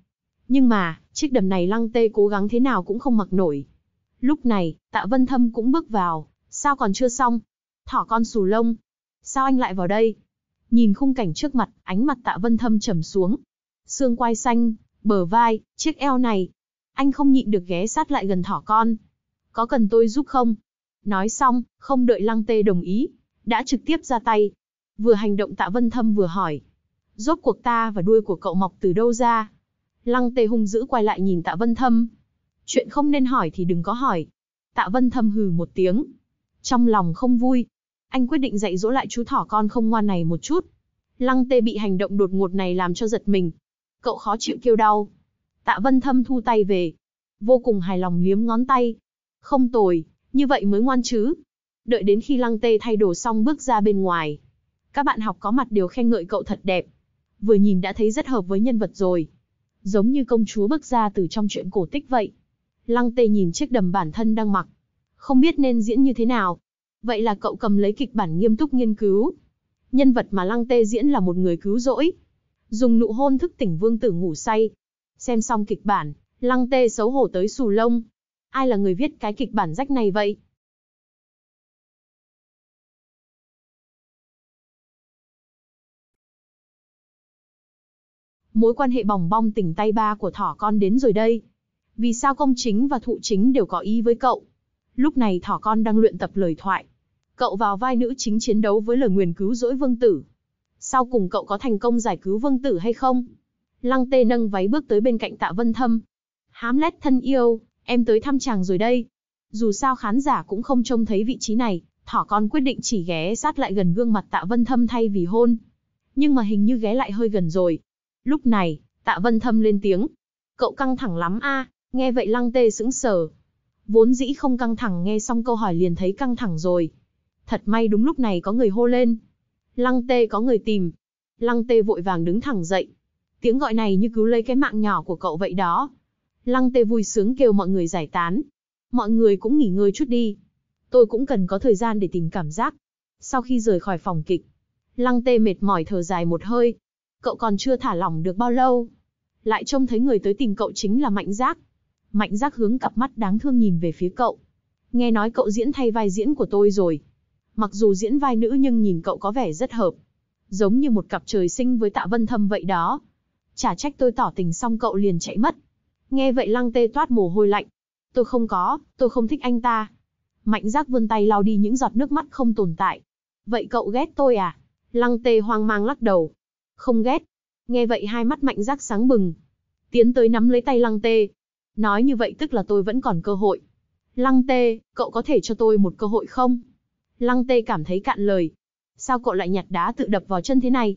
Nhưng mà, chiếc đầm này lăng tê cố gắng thế nào cũng không mặc nổi. Lúc này, tạ vân thâm cũng bước vào. Sao còn chưa xong? Thỏ con xù lông. Sao anh lại vào đây? Nhìn khung cảnh trước mặt, ánh mặt tạ vân thâm trầm xuống. Xương quai xanh, bờ vai, chiếc eo này. Anh không nhịn được ghé sát lại gần thỏ con. Có cần tôi giúp không? Nói xong, không đợi lăng tê đồng ý. Đã trực tiếp ra tay. Vừa hành động tạ vân thâm vừa hỏi. Rốt cuộc ta và đuôi của cậu mọc từ đâu ra? Lăng tê hung dữ quay lại nhìn tạ vân thâm. Chuyện không nên hỏi thì đừng có hỏi. Tạ vân thâm hừ một tiếng, trong lòng không vui, anh quyết định dạy dỗ lại chú thỏ con không ngoan này một chút. Lăng tê bị hành động đột ngột này làm cho giật mình. Cậu khó chịu kêu đau. Tạ vân thâm thu tay về. Vô cùng hài lòng liếm ngón tay. Không tồi, như vậy mới ngoan chứ. Đợi đến khi lăng tê thay đồ xong bước ra bên ngoài. Các bạn học có mặt đều khen ngợi cậu thật đẹp. Vừa nhìn đã thấy rất hợp với nhân vật rồi. Giống như công chúa bước ra từ trong chuyện cổ tích vậy. Lăng tê nhìn chiếc đầm bản thân đang mặc, không biết nên diễn như thế nào. Vậy là cậu cầm lấy kịch bản nghiêm túc nghiên cứu. Nhân vật mà Lăng Tê diễn là một người cứu rỗi. Dùng nụ hôn thức tỉnh vương tử ngủ say. Xem xong kịch bản, Lăng Tê xấu hổ tới xù lông. Ai là người viết cái kịch bản rách này vậy? Mối quan hệ bòng bong tỉnh tay ba của thỏ con đến rồi đây. Vì sao công chính và thụ chính đều có ý với cậu? Lúc này thỏ con đang luyện tập lời thoại. Cậu vào vai nữ chính chiến đấu với lời nguyền cứu rỗi vương tử. Sau cùng cậu có thành công giải cứu vương tử hay không? Lăng tê nâng váy bước tới bên cạnh tạ vân thâm. Hám lét thân yêu, em tới thăm chàng rồi đây. Dù sao khán giả cũng không trông thấy vị trí này, thỏ con quyết định chỉ ghé sát lại gần gương mặt tạ vân thâm thay vì hôn. Nhưng mà hình như ghé lại hơi gần rồi. Lúc này, tạ vân thâm lên tiếng. Cậu căng thẳng lắm a nghe vậy lăng tê sững sờ, Vốn dĩ không căng thẳng nghe xong câu hỏi liền thấy căng thẳng rồi. Thật may đúng lúc này có người hô lên. Lăng tê có người tìm. Lăng tê vội vàng đứng thẳng dậy. Tiếng gọi này như cứu lấy cái mạng nhỏ của cậu vậy đó. Lăng tê vui sướng kêu mọi người giải tán. Mọi người cũng nghỉ ngơi chút đi. Tôi cũng cần có thời gian để tìm cảm giác. Sau khi rời khỏi phòng kịch, lăng tê mệt mỏi thở dài một hơi. Cậu còn chưa thả lỏng được bao lâu. Lại trông thấy người tới tìm cậu chính là mạnh giác. Mạnh giác hướng cặp mắt đáng thương nhìn về phía cậu. Nghe nói cậu diễn thay vai diễn của tôi rồi. Mặc dù diễn vai nữ nhưng nhìn cậu có vẻ rất hợp. Giống như một cặp trời sinh với tạ vân thâm vậy đó. Chả trách tôi tỏ tình xong cậu liền chạy mất. Nghe vậy lăng tê toát mồ hôi lạnh. Tôi không có, tôi không thích anh ta. Mạnh giác vươn tay lau đi những giọt nước mắt không tồn tại. Vậy cậu ghét tôi à? Lăng tê hoang mang lắc đầu. Không ghét. Nghe vậy hai mắt mạnh giác sáng bừng. Tiến tới nắm lấy tay lăng tê, Nói như vậy tức là tôi vẫn còn cơ hội. Lăng tê, cậu có thể cho tôi một cơ hội không? Lăng tê cảm thấy cạn lời. Sao cậu lại nhặt đá tự đập vào chân thế này?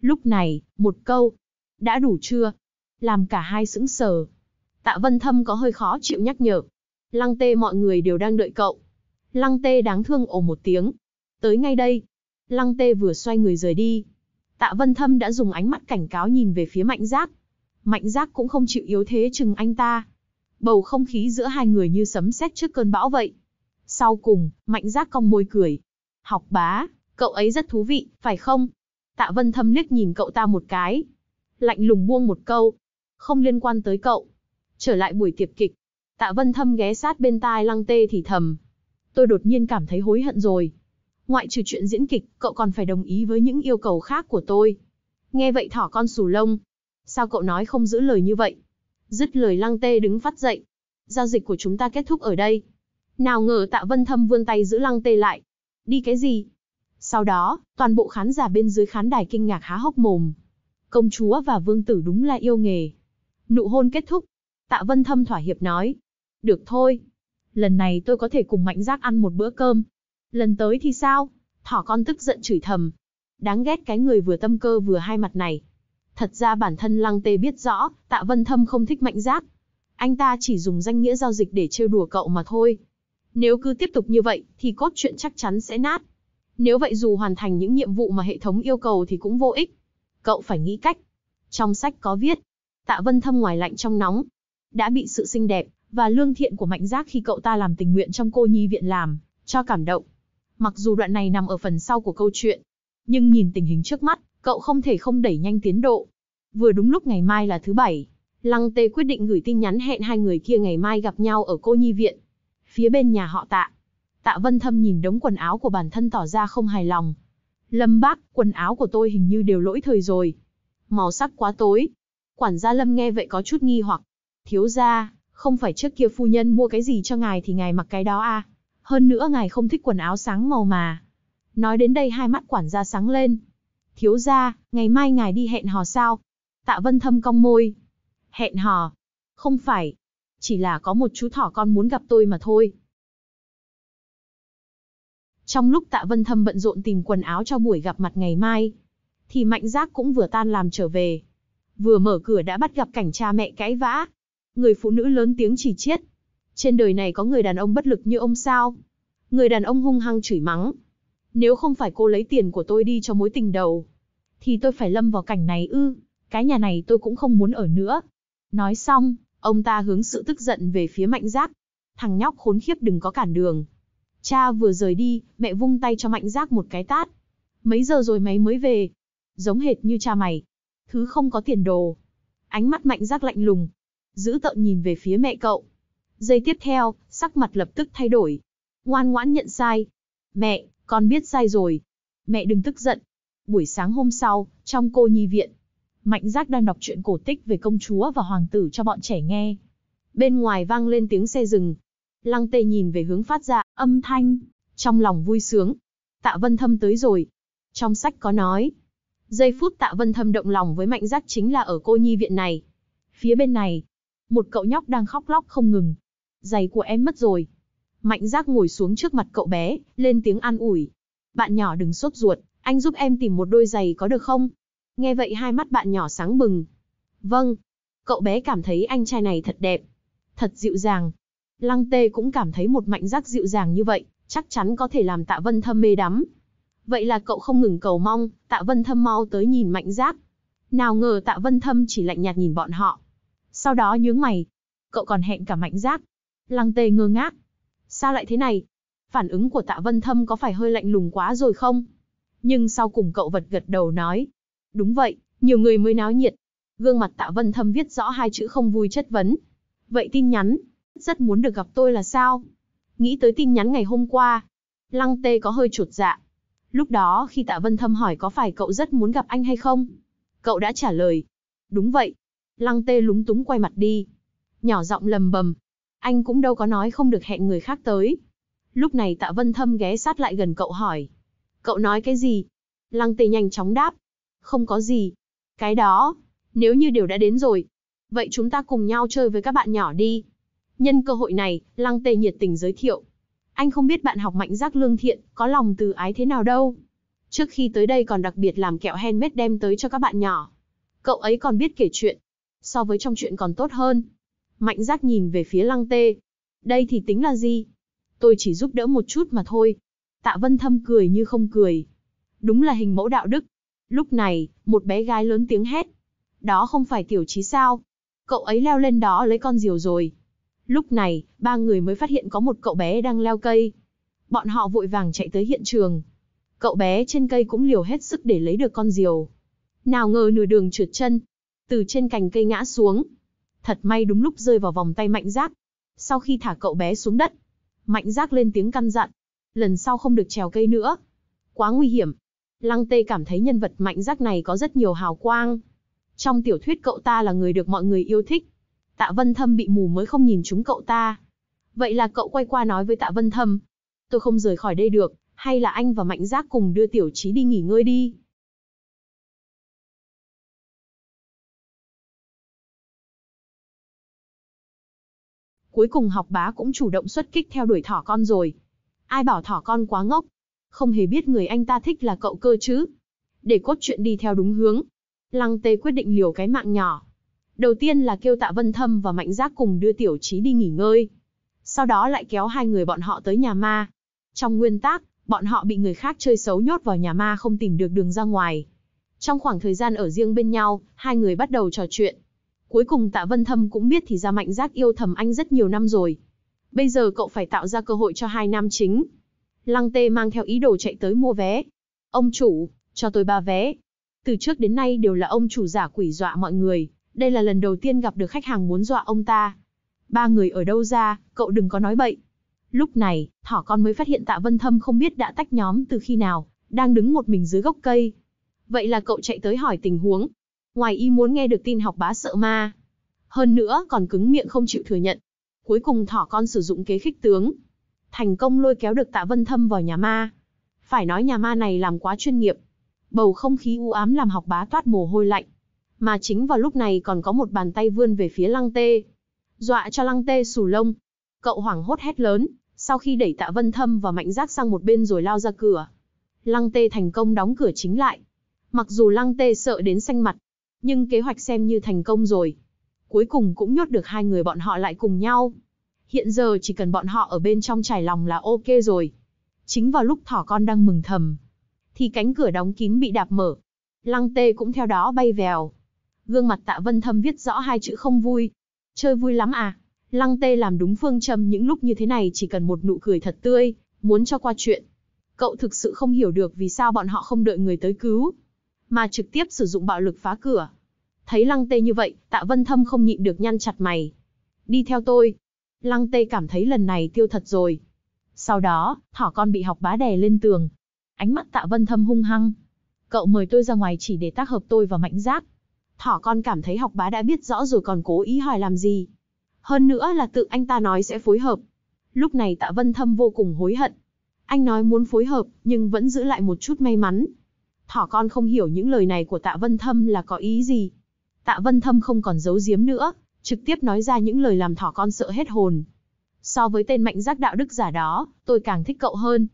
Lúc này, một câu. Đã đủ chưa? Làm cả hai sững sờ. Tạ vân thâm có hơi khó chịu nhắc nhở. Lăng tê mọi người đều đang đợi cậu. Lăng tê đáng thương ồ một tiếng. Tới ngay đây. Lăng tê vừa xoay người rời đi. Tạ vân thâm đã dùng ánh mắt cảnh cáo nhìn về phía mạnh giác. Mạnh giác cũng không chịu yếu thế chừng anh ta bầu không khí giữa hai người như sấm sét trước cơn bão vậy. Sau cùng, Mạnh Giác cong môi cười. Học bá, cậu ấy rất thú vị, phải không? Tạ Vân Thâm liếc nhìn cậu ta một cái. Lạnh lùng buông một câu. Không liên quan tới cậu. Trở lại buổi tiệc kịch. Tạ Vân Thâm ghé sát bên tai lăng tê thì thầm. Tôi đột nhiên cảm thấy hối hận rồi. Ngoại trừ chuyện diễn kịch, cậu còn phải đồng ý với những yêu cầu khác của tôi. Nghe vậy thỏ con sù lông. Sao cậu nói không giữ lời như vậy? Dứt lời lăng tê đứng phát dậy. Giao dịch của chúng ta kết thúc ở đây. Nào ngờ tạ vân thâm vươn tay giữ lăng tê lại. Đi cái gì? Sau đó, toàn bộ khán giả bên dưới khán đài kinh ngạc há hốc mồm. Công chúa và vương tử đúng là yêu nghề. Nụ hôn kết thúc. Tạ vân thâm thỏa hiệp nói. Được thôi. Lần này tôi có thể cùng mạnh giác ăn một bữa cơm. Lần tới thì sao? Thỏ con tức giận chửi thầm. Đáng ghét cái người vừa tâm cơ vừa hai mặt này. Thật ra bản thân Lăng Tê biết rõ, Tạ Vân Thâm không thích mạnh giác. Anh ta chỉ dùng danh nghĩa giao dịch để trêu đùa cậu mà thôi. Nếu cứ tiếp tục như vậy, thì cốt truyện chắc chắn sẽ nát. Nếu vậy dù hoàn thành những nhiệm vụ mà hệ thống yêu cầu thì cũng vô ích. Cậu phải nghĩ cách. Trong sách có viết, Tạ Vân Thâm ngoài lạnh trong nóng, đã bị sự xinh đẹp và lương thiện của Mạnh Giác khi cậu ta làm tình nguyện trong cô nhi viện làm, cho cảm động. Mặc dù đoạn này nằm ở phần sau của câu chuyện, nhưng nhìn tình hình trước mắt, cậu không thể không đẩy nhanh tiến độ. Vừa đúng lúc ngày mai là thứ bảy, Lăng Tê quyết định gửi tin nhắn hẹn hai người kia ngày mai gặp nhau ở cô nhi viện. Phía bên nhà họ tạ. Tạ Vân Thâm nhìn đống quần áo của bản thân tỏ ra không hài lòng. Lâm bác, quần áo của tôi hình như đều lỗi thời rồi. Màu sắc quá tối. Quản gia Lâm nghe vậy có chút nghi hoặc. Thiếu gia, không phải trước kia phu nhân mua cái gì cho ngài thì ngài mặc cái đó à. Hơn nữa ngài không thích quần áo sáng màu mà. Nói đến đây hai mắt quản gia sáng lên. Thiếu gia, ngày mai ngài đi hẹn hò sao? Tạ Vân Thâm cong môi. Hẹn hò. Không phải. Chỉ là có một chú thỏ con muốn gặp tôi mà thôi. Trong lúc Tạ Vân Thâm bận rộn tìm quần áo cho buổi gặp mặt ngày mai, thì Mạnh Giác cũng vừa tan làm trở về. Vừa mở cửa đã bắt gặp cảnh cha mẹ cãi vã. Người phụ nữ lớn tiếng chỉ chiết. Trên đời này có người đàn ông bất lực như ông sao? Người đàn ông hung hăng chửi mắng. Nếu không phải cô lấy tiền của tôi đi cho mối tình đầu, thì tôi phải lâm vào cảnh này ư cái nhà này tôi cũng không muốn ở nữa. Nói xong, ông ta hướng sự tức giận về phía mạnh giác. Thằng nhóc khốn khiếp đừng có cản đường. Cha vừa rời đi, mẹ vung tay cho mạnh giác một cái tát. Mấy giờ rồi mày mới về? Giống hệt như cha mày. Thứ không có tiền đồ. Ánh mắt mạnh giác lạnh lùng. Giữ tợn nhìn về phía mẹ cậu. Giây tiếp theo, sắc mặt lập tức thay đổi. Ngoan ngoãn nhận sai. Mẹ, con biết sai rồi. Mẹ đừng tức giận. Buổi sáng hôm sau, trong cô nhi viện, Mạnh Giác đang đọc truyện cổ tích về công chúa và hoàng tử cho bọn trẻ nghe. Bên ngoài vang lên tiếng xe dừng. Lăng Tê nhìn về hướng phát ra âm thanh, trong lòng vui sướng. Tạ Vân Thâm tới rồi. Trong sách có nói, giây phút Tạ Vân Thâm động lòng với Mạnh Giác chính là ở cô nhi viện này. Phía bên này, một cậu nhóc đang khóc lóc không ngừng. Giày của em mất rồi. Mạnh Giác ngồi xuống trước mặt cậu bé, lên tiếng an ủi. Bạn nhỏ đừng sốt ruột, anh giúp em tìm một đôi giày có được không? Nghe vậy hai mắt bạn nhỏ sáng bừng. Vâng. Cậu bé cảm thấy anh trai này thật đẹp. Thật dịu dàng. Lăng tê cũng cảm thấy một mạnh giác dịu dàng như vậy, chắc chắn có thể làm tạ vân thâm mê đắm. Vậy là cậu không ngừng cầu mong, tạ vân thâm mau tới nhìn mạnh giác. Nào ngờ tạ vân thâm chỉ lạnh nhạt nhìn bọn họ. Sau đó nhướng mày. Cậu còn hẹn cả mạnh giác. Lăng tê ngơ ngác. Sao lại thế này? Phản ứng của tạ vân thâm có phải hơi lạnh lùng quá rồi không? Nhưng sau cùng cậu vật gật đầu nói, Đúng vậy, nhiều người mới náo nhiệt. Gương mặt Tạ Vân Thâm viết rõ hai chữ không vui chất vấn. Vậy tin nhắn, rất muốn được gặp tôi là sao? Nghĩ tới tin nhắn ngày hôm qua, Lăng Tê có hơi chột dạ. Lúc đó khi Tạ Vân Thâm hỏi có phải cậu rất muốn gặp anh hay không? Cậu đã trả lời. Đúng vậy. Lăng Tê lúng túng quay mặt đi. Nhỏ giọng lầm bầm. Anh cũng đâu có nói không được hẹn người khác tới. Lúc này Tạ Vân Thâm ghé sát lại gần cậu hỏi. Cậu nói cái gì? Lăng Tê nhanh chóng đáp không có gì. Cái đó, nếu như đều đã đến rồi, vậy chúng ta cùng nhau chơi với các bạn nhỏ đi. Nhân cơ hội này, Lăng Tê nhiệt tình giới thiệu. Anh không biết bạn học mạnh giác lương thiện, có lòng từ ái thế nào đâu. Trước khi tới đây còn đặc biệt làm kẹo handmade đem tới cho các bạn nhỏ. Cậu ấy còn biết kể chuyện. So với trong chuyện còn tốt hơn. Mạnh giác nhìn về phía lăng tê. Đây thì tính là gì? Tôi chỉ giúp đỡ một chút mà thôi. Tạ Vân Thâm cười như không cười. Đúng là hình mẫu đạo đức, Lúc này, một bé gái lớn tiếng hét. Đó không phải tiểu trí sao? Cậu ấy leo lên đó lấy con diều rồi. Lúc này, ba người mới phát hiện có một cậu bé đang leo cây. Bọn họ vội vàng chạy tới hiện trường. Cậu bé trên cây cũng liều hết sức để lấy được con diều. Nào ngờ nửa đường trượt chân, từ trên cành cây ngã xuống. Thật may đúng lúc rơi vào vòng tay mạnh giác. Sau khi thả cậu bé xuống đất, mạnh giác lên tiếng căn dặn. Lần sau không được trèo cây nữa. Quá nguy hiểm, Lăng Tê cảm thấy nhân vật mạnh giác này có rất nhiều hào quang. Trong tiểu thuyết cậu ta là người được mọi người yêu thích. Tạ Vân Thâm bị mù mới không nhìn chúng cậu ta. Vậy là cậu quay qua nói với Tạ Vân Thâm. Tôi không rời khỏi đây được, hay là anh và Mạnh Giác cùng đưa tiểu trí đi nghỉ ngơi đi. Cuối cùng học bá cũng chủ động xuất kích theo đuổi thỏ con rồi. Ai bảo thỏ con quá ngốc, không hề biết người anh ta thích là cậu cơ chứ. Để cốt chuyện đi theo đúng hướng, Lăng Tê quyết định liều cái mạng nhỏ. Đầu tiên là kêu Tạ Vân Thâm và Mạnh Giác cùng đưa Tiểu Trí đi nghỉ ngơi. Sau đó lại kéo hai người bọn họ tới nhà ma. Trong nguyên tắc, bọn họ bị người khác chơi xấu nhốt vào nhà ma không tìm được đường ra ngoài. Trong khoảng thời gian ở riêng bên nhau, hai người bắt đầu trò chuyện. Cuối cùng Tạ Vân Thâm cũng biết thì ra Mạnh Giác yêu thầm anh rất nhiều năm rồi. Bây giờ cậu phải tạo ra cơ hội cho hai nam chính, Lăng Tê mang theo ý đồ chạy tới mua vé. Ông chủ, cho tôi ba vé. Từ trước đến nay đều là ông chủ giả quỷ dọa mọi người, đây là lần đầu tiên gặp được khách hàng muốn dọa ông ta. Ba người ở đâu ra, cậu đừng có nói bậy. Lúc này, thỏ con mới phát hiện tạ vân thâm không biết đã tách nhóm từ khi nào, đang đứng một mình dưới gốc cây. Vậy là cậu chạy tới hỏi tình huống. Ngoài y muốn nghe được tin học bá sợ ma. Hơn nữa còn cứng miệng không chịu thừa nhận. Cuối cùng thỏ con sử dụng kế khích tướng, thành công lôi kéo được Tạ Vân Thâm vào nhà ma. Phải nói nhà ma này làm quá chuyên nghiệp. Bầu không khí u ám làm học bá toát mồ hôi lạnh. Mà chính vào lúc này còn có một bàn tay vươn về phía Lăng Tê. Dọa cho Lăng Tê sù lông. Cậu hoảng hốt hét lớn, sau khi đẩy Tạ Vân Thâm và Mạnh Giác sang một bên rồi lao ra cửa. Lăng Tê thành công đóng cửa chính lại. Mặc dù Lăng Tê sợ đến xanh mặt, nhưng kế hoạch xem như thành công rồi. Cuối cùng cũng nhốt được hai người bọn họ lại cùng nhau hiện giờ chỉ cần bọn họ ở bên trong trải lòng là ok rồi. Chính vào lúc thỏ con đang mừng thầm, thì cánh cửa đóng kín bị đạp mở. Lăng tê cũng theo đó bay vèo. Gương mặt tạ vân thâm viết rõ hai chữ không vui. Chơi vui lắm à? Lăng tê làm đúng phương châm những lúc như thế này chỉ cần một nụ cười thật tươi, muốn cho qua chuyện. Cậu thực sự không hiểu được vì sao bọn họ không đợi người tới cứu, mà trực tiếp sử dụng bạo lực phá cửa. Thấy lăng tê như vậy, tạ vân thâm không nhịn được nhăn chặt mày. Đi theo tôi, Lăng Tê cảm thấy lần này tiêu thật rồi. Sau đó, thỏ con bị học bá đè lên tường. Ánh mắt tạ vân thâm hung hăng. Cậu mời tôi ra ngoài chỉ để tác hợp tôi và mạnh giác. Thỏ con cảm thấy học bá đã biết rõ rồi còn cố ý hỏi làm gì. Hơn nữa là tự anh ta nói sẽ phối hợp. Lúc này tạ vân thâm vô cùng hối hận. Anh nói muốn phối hợp, nhưng vẫn giữ lại một chút may mắn. Thỏ con không hiểu những lời này của tạ vân thâm là có ý gì. Tạ vân thâm không còn giấu giếm nữa, trực tiếp nói ra những lời làm thỏ con sợ hết hồn. So với tên mạnh giác đạo đức giả đó, tôi càng thích cậu hơn.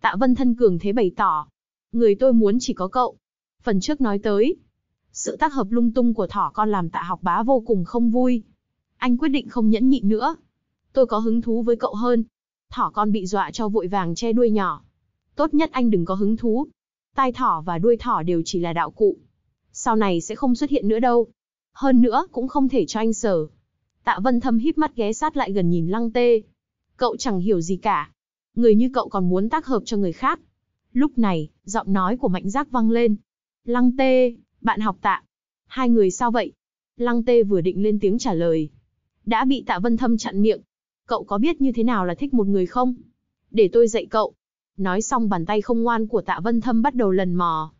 Tạ Vân Thân cường thế bày tỏ, người tôi muốn chỉ có cậu. Phần trước nói tới, sự tác hợp lung tung của thỏ con làm tạ học bá vô cùng không vui. Anh quyết định không nhẫn nhịn nữa. Tôi có hứng thú với cậu hơn. Thỏ con bị dọa cho vội vàng che đuôi nhỏ. Tốt nhất anh đừng có hứng thú. Tai thỏ và đuôi thỏ đều chỉ là đạo cụ, sau này sẽ không xuất hiện nữa đâu. Hơn nữa, cũng không thể cho anh sở. Tạ Vân Thâm híp mắt ghé sát lại gần nhìn Lăng Tê. Cậu chẳng hiểu gì cả. Người như cậu còn muốn tác hợp cho người khác. Lúc này, giọng nói của Mạnh Giác vang lên. Lăng Tê, bạn học tạ. Hai người sao vậy? Lăng Tê vừa định lên tiếng trả lời. Đã bị Tạ Vân Thâm chặn miệng. Cậu có biết như thế nào là thích một người không? Để tôi dạy cậu. Nói xong bàn tay không ngoan của Tạ Vân Thâm bắt đầu lần mò,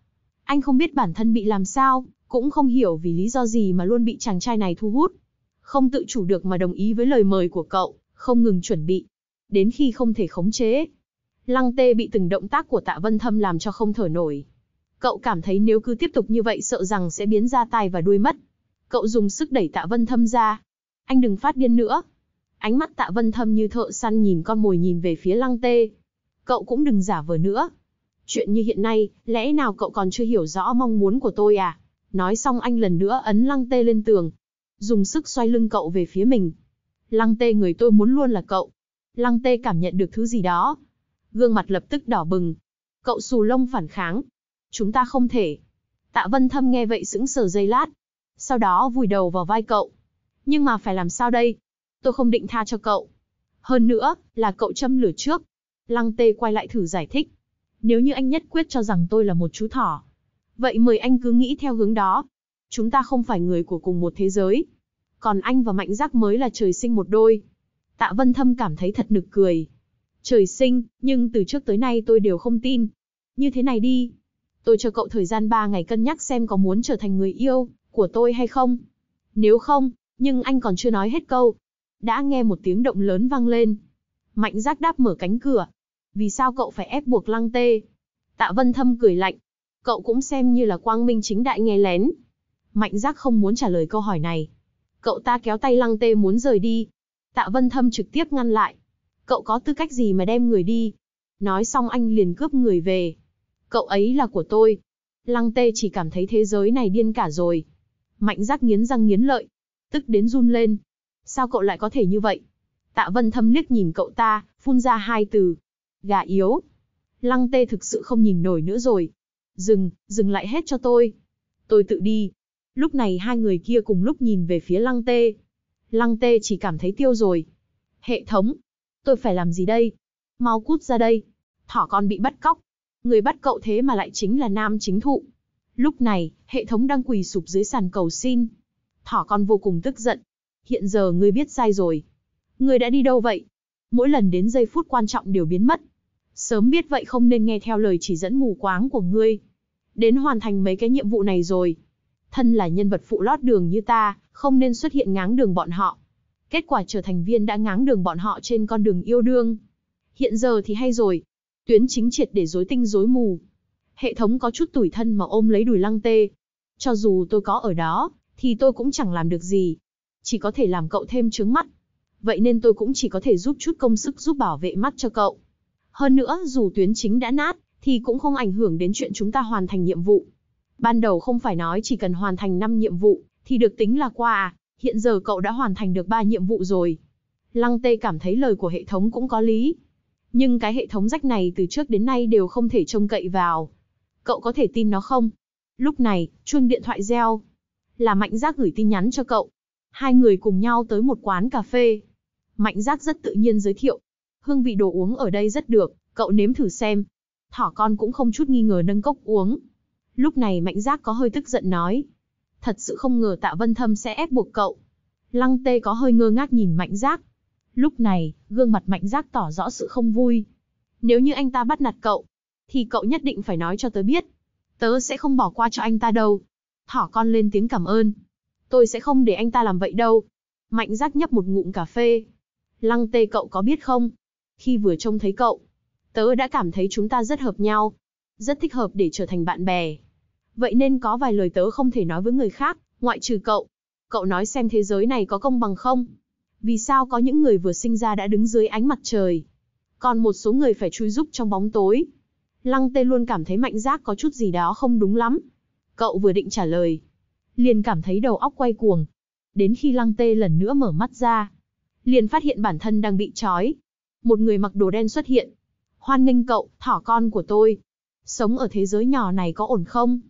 anh không biết bản thân bị làm sao, cũng không hiểu vì lý do gì mà luôn bị chàng trai này thu hút. Không tự chủ được mà đồng ý với lời mời của cậu, không ngừng chuẩn bị. Đến khi không thể khống chế, Lăng Tê bị từng động tác của Tạ Vân Thâm làm cho không thở nổi. Cậu cảm thấy nếu cứ tiếp tục như vậy sợ rằng sẽ biến ra tay và đuôi mất. Cậu dùng sức đẩy Tạ Vân Thâm ra. Anh đừng phát điên nữa. Ánh mắt Tạ Vân Thâm như thợ săn nhìn con mồi nhìn về phía Lăng Tê. Cậu cũng đừng giả vờ nữa, Chuyện như hiện nay, lẽ nào cậu còn chưa hiểu rõ mong muốn của tôi à? Nói xong anh lần nữa ấn lăng tê lên tường. Dùng sức xoay lưng cậu về phía mình. Lăng tê người tôi muốn luôn là cậu. Lăng tê cảm nhận được thứ gì đó. Gương mặt lập tức đỏ bừng. Cậu xù lông phản kháng. Chúng ta không thể. Tạ Vân Thâm nghe vậy sững sờ dây lát. Sau đó vùi đầu vào vai cậu. Nhưng mà phải làm sao đây? Tôi không định tha cho cậu. Hơn nữa, là cậu châm lửa trước. Lăng tê quay lại thử giải thích nếu như anh nhất quyết cho rằng tôi là một chú thỏ. Vậy mời anh cứ nghĩ theo hướng đó. Chúng ta không phải người của cùng một thế giới. Còn anh và Mạnh Giác mới là trời sinh một đôi. Tạ Vân Thâm cảm thấy thật nực cười. Trời sinh, nhưng từ trước tới nay tôi đều không tin. Như thế này đi. Tôi cho cậu thời gian 3 ngày cân nhắc xem có muốn trở thành người yêu của tôi hay không. Nếu không, nhưng anh còn chưa nói hết câu. Đã nghe một tiếng động lớn vang lên. Mạnh Giác đáp mở cánh cửa, vì sao cậu phải ép buộc lăng tê? Tạ Vân Thâm cười lạnh. Cậu cũng xem như là quang minh chính đại nghe lén. Mạnh giác không muốn trả lời câu hỏi này. Cậu ta kéo tay lăng tê muốn rời đi. Tạ Vân Thâm trực tiếp ngăn lại. Cậu có tư cách gì mà đem người đi? Nói xong anh liền cướp người về. Cậu ấy là của tôi. Lăng tê chỉ cảm thấy thế giới này điên cả rồi. Mạnh giác nghiến răng nghiến lợi. Tức đến run lên. Sao cậu lại có thể như vậy? Tạ Vân Thâm liếc nhìn cậu ta, phun ra hai từ, gà yếu. Lăng tê thực sự không nhìn nổi nữa rồi. Dừng, dừng lại hết cho tôi. Tôi tự đi. Lúc này hai người kia cùng lúc nhìn về phía lăng tê. Lăng tê chỉ cảm thấy tiêu rồi. Hệ thống, tôi phải làm gì đây? Mau cút ra đây. Thỏ con bị bắt cóc. Người bắt cậu thế mà lại chính là nam chính thụ. Lúc này, hệ thống đang quỳ sụp dưới sàn cầu xin. Thỏ con vô cùng tức giận. Hiện giờ ngươi biết sai rồi. Ngươi đã đi đâu vậy? Mỗi lần đến giây phút quan trọng đều biến mất. Sớm biết vậy không nên nghe theo lời chỉ dẫn mù quáng của ngươi. Đến hoàn thành mấy cái nhiệm vụ này rồi. Thân là nhân vật phụ lót đường như ta, không nên xuất hiện ngáng đường bọn họ. Kết quả trở thành viên đã ngáng đường bọn họ trên con đường yêu đương. Hiện giờ thì hay rồi. Tuyến chính triệt để dối tinh dối mù. Hệ thống có chút tủi thân mà ôm lấy đùi lăng tê. Cho dù tôi có ở đó, thì tôi cũng chẳng làm được gì. Chỉ có thể làm cậu thêm trướng mắt. Vậy nên tôi cũng chỉ có thể giúp chút công sức giúp bảo vệ mắt cho cậu. Hơn nữa, dù tuyến chính đã nát, thì cũng không ảnh hưởng đến chuyện chúng ta hoàn thành nhiệm vụ. Ban đầu không phải nói chỉ cần hoàn thành 5 nhiệm vụ, thì được tính là qua à, hiện giờ cậu đã hoàn thành được 3 nhiệm vụ rồi. Lăng tê cảm thấy lời của hệ thống cũng có lý. Nhưng cái hệ thống rách này từ trước đến nay đều không thể trông cậy vào. Cậu có thể tin nó không? Lúc này, chuông điện thoại reo. Là Mạnh Giác gửi tin nhắn cho cậu. Hai người cùng nhau tới một quán cà phê. Mạnh Giác rất tự nhiên giới thiệu, hương vị đồ uống ở đây rất được, cậu nếm thử xem. Thỏ con cũng không chút nghi ngờ nâng cốc uống. Lúc này Mạnh Giác có hơi tức giận nói. Thật sự không ngờ Tạ Vân Thâm sẽ ép buộc cậu. Lăng Tê có hơi ngơ ngác nhìn Mạnh Giác. Lúc này, gương mặt Mạnh Giác tỏ rõ sự không vui. Nếu như anh ta bắt nạt cậu, thì cậu nhất định phải nói cho tớ biết. Tớ sẽ không bỏ qua cho anh ta đâu. Thỏ con lên tiếng cảm ơn. Tôi sẽ không để anh ta làm vậy đâu. Mạnh Giác nhấp một ngụm cà phê. Lăng Tê cậu có biết không, khi vừa trông thấy cậu. Tớ đã cảm thấy chúng ta rất hợp nhau, rất thích hợp để trở thành bạn bè. Vậy nên có vài lời tớ không thể nói với người khác, ngoại trừ cậu. Cậu nói xem thế giới này có công bằng không? Vì sao có những người vừa sinh ra đã đứng dưới ánh mặt trời? Còn một số người phải chui giúp trong bóng tối. Lăng tê luôn cảm thấy mạnh giác có chút gì đó không đúng lắm. Cậu vừa định trả lời. Liền cảm thấy đầu óc quay cuồng. Đến khi lăng tê lần nữa mở mắt ra. Liền phát hiện bản thân đang bị trói một người mặc đồ đen xuất hiện. Hoan nghênh cậu, thỏ con của tôi. Sống ở thế giới nhỏ này có ổn không?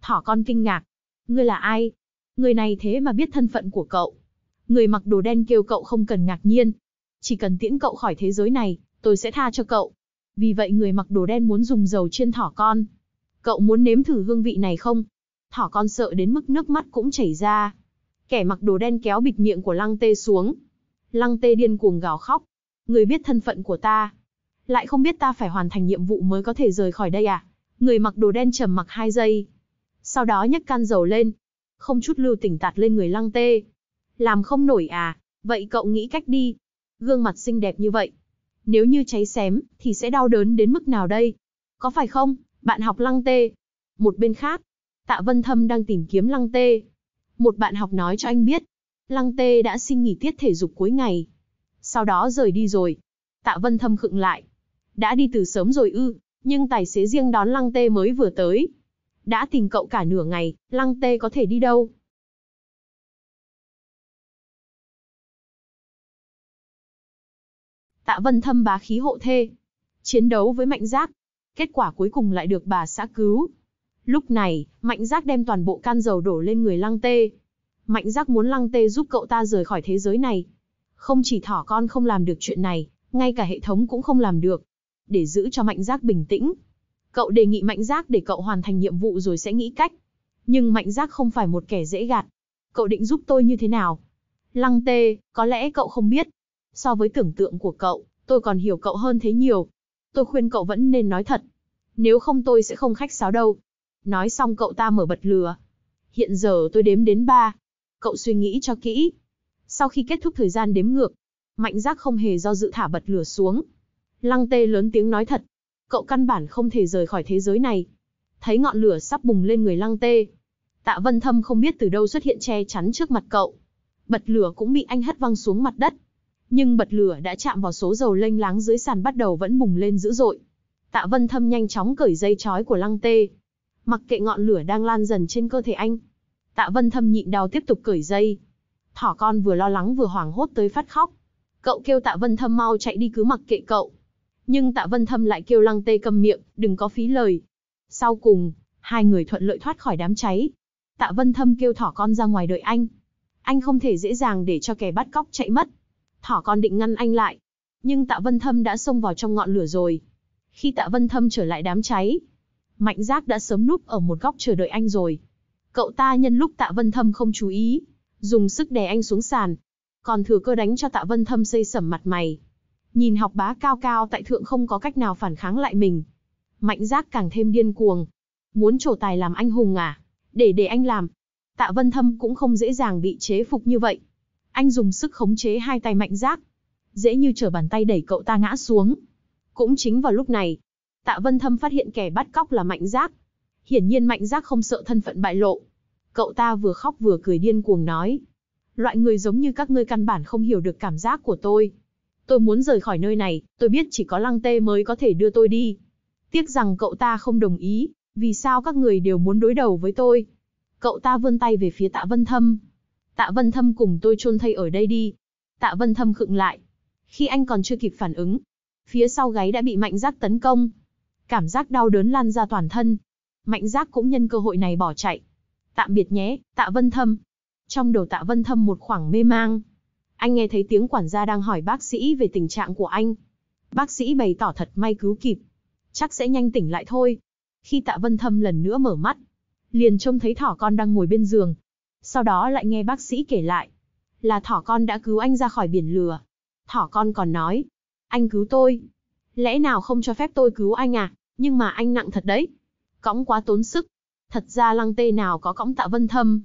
Thỏ con kinh ngạc. Ngươi là ai? Người này thế mà biết thân phận của cậu. Người mặc đồ đen kêu cậu không cần ngạc nhiên. Chỉ cần tiễn cậu khỏi thế giới này, tôi sẽ tha cho cậu. Vì vậy người mặc đồ đen muốn dùng dầu trên thỏ con. Cậu muốn nếm thử hương vị này không? Thỏ con sợ đến mức nước mắt cũng chảy ra. Kẻ mặc đồ đen kéo bịt miệng của lăng tê xuống. Lăng tê điên cuồng gào khóc, Người biết thân phận của ta. Lại không biết ta phải hoàn thành nhiệm vụ mới có thể rời khỏi đây à? Người mặc đồ đen trầm mặc hai giây. Sau đó nhấc can dầu lên. Không chút lưu tình tạt lên người lăng tê. Làm không nổi à? Vậy cậu nghĩ cách đi. Gương mặt xinh đẹp như vậy. Nếu như cháy xém, thì sẽ đau đớn đến mức nào đây? Có phải không, bạn học lăng tê? Một bên khác, Tạ Vân Thâm đang tìm kiếm Lăng Tê. Một bạn học nói cho anh biết, Lăng Tê đã xin nghỉ tiết thể dục cuối ngày, sau đó rời đi rồi. Tạ Vân Thâm khựng lại. Đã đi từ sớm rồi ư, nhưng tài xế riêng đón Lăng Tê mới vừa tới. Đã tìm cậu cả nửa ngày, Lăng Tê có thể đi đâu? Tạ Vân Thâm bá khí hộ thê. Chiến đấu với Mạnh Giác. Kết quả cuối cùng lại được bà xã cứu. Lúc này, Mạnh Giác đem toàn bộ can dầu đổ lên người Lăng Tê. Mạnh Giác muốn Lăng Tê giúp cậu ta rời khỏi thế giới này, không chỉ thỏ con không làm được chuyện này, ngay cả hệ thống cũng không làm được. Để giữ cho Mạnh Giác bình tĩnh, cậu đề nghị Mạnh Giác để cậu hoàn thành nhiệm vụ rồi sẽ nghĩ cách. Nhưng Mạnh Giác không phải một kẻ dễ gạt. Cậu định giúp tôi như thế nào? Lăng tê, có lẽ cậu không biết. So với tưởng tượng của cậu, tôi còn hiểu cậu hơn thế nhiều. Tôi khuyên cậu vẫn nên nói thật. Nếu không tôi sẽ không khách sáo đâu. Nói xong cậu ta mở bật lừa. Hiện giờ tôi đếm đến ba. Cậu suy nghĩ cho kỹ. Sau khi kết thúc thời gian đếm ngược, Mạnh Giác không hề do dự thả bật lửa xuống. Lăng Tê lớn tiếng nói thật, cậu căn bản không thể rời khỏi thế giới này. Thấy ngọn lửa sắp bùng lên người Lăng Tê, Tạ Vân Thâm không biết từ đâu xuất hiện che chắn trước mặt cậu. Bật lửa cũng bị anh hất văng xuống mặt đất. Nhưng bật lửa đã chạm vào số dầu lênh láng dưới sàn bắt đầu vẫn bùng lên dữ dội. Tạ Vân Thâm nhanh chóng cởi dây chói của Lăng Tê, mặc kệ ngọn lửa đang lan dần trên cơ thể anh. Tạ Vân Thâm nhịn đau tiếp tục cởi dây, thỏ con vừa lo lắng vừa hoảng hốt tới phát khóc. Cậu kêu tạ vân thâm mau chạy đi cứ mặc kệ cậu. Nhưng tạ vân thâm lại kêu lăng tê cầm miệng, đừng có phí lời. Sau cùng, hai người thuận lợi thoát khỏi đám cháy. Tạ vân thâm kêu thỏ con ra ngoài đợi anh. Anh không thể dễ dàng để cho kẻ bắt cóc chạy mất. Thỏ con định ngăn anh lại. Nhưng tạ vân thâm đã xông vào trong ngọn lửa rồi. Khi tạ vân thâm trở lại đám cháy, Mạnh Giác đã sớm núp ở một góc chờ đợi anh rồi. Cậu ta nhân lúc Tạ Vân Thâm không chú ý, dùng sức đè anh xuống sàn. Còn thừa cơ đánh cho tạ vân thâm xây sẩm mặt mày. Nhìn học bá cao cao tại thượng không có cách nào phản kháng lại mình. Mạnh giác càng thêm điên cuồng. Muốn trổ tài làm anh hùng à? Để để anh làm. Tạ vân thâm cũng không dễ dàng bị chế phục như vậy. Anh dùng sức khống chế hai tay mạnh giác. Dễ như trở bàn tay đẩy cậu ta ngã xuống. Cũng chính vào lúc này, Tạ Vân Thâm phát hiện kẻ bắt cóc là Mạnh Giác. Hiển nhiên Mạnh Giác không sợ thân phận bại lộ, Cậu ta vừa khóc vừa cười điên cuồng nói. Loại người giống như các ngươi căn bản không hiểu được cảm giác của tôi. Tôi muốn rời khỏi nơi này, tôi biết chỉ có lăng tê mới có thể đưa tôi đi. Tiếc rằng cậu ta không đồng ý, vì sao các người đều muốn đối đầu với tôi. Cậu ta vươn tay về phía tạ vân thâm. Tạ vân thâm cùng tôi chôn thây ở đây đi. Tạ vân thâm khựng lại. Khi anh còn chưa kịp phản ứng, phía sau gáy đã bị mạnh giác tấn công. Cảm giác đau đớn lan ra toàn thân. Mạnh giác cũng nhân cơ hội này bỏ chạy. Tạm biệt nhé, tạ vân thâm. Trong đầu tạ vân thâm một khoảng mê mang. Anh nghe thấy tiếng quản gia đang hỏi bác sĩ về tình trạng của anh. Bác sĩ bày tỏ thật may cứu kịp. Chắc sẽ nhanh tỉnh lại thôi. Khi tạ vân thâm lần nữa mở mắt, liền trông thấy thỏ con đang ngồi bên giường. Sau đó lại nghe bác sĩ kể lại. Là thỏ con đã cứu anh ra khỏi biển lửa. Thỏ con còn nói. Anh cứu tôi. Lẽ nào không cho phép tôi cứu anh à? Nhưng mà anh nặng thật đấy. Cõng quá tốn sức. Thật ra lăng tê nào có cõng tạ vân thâm.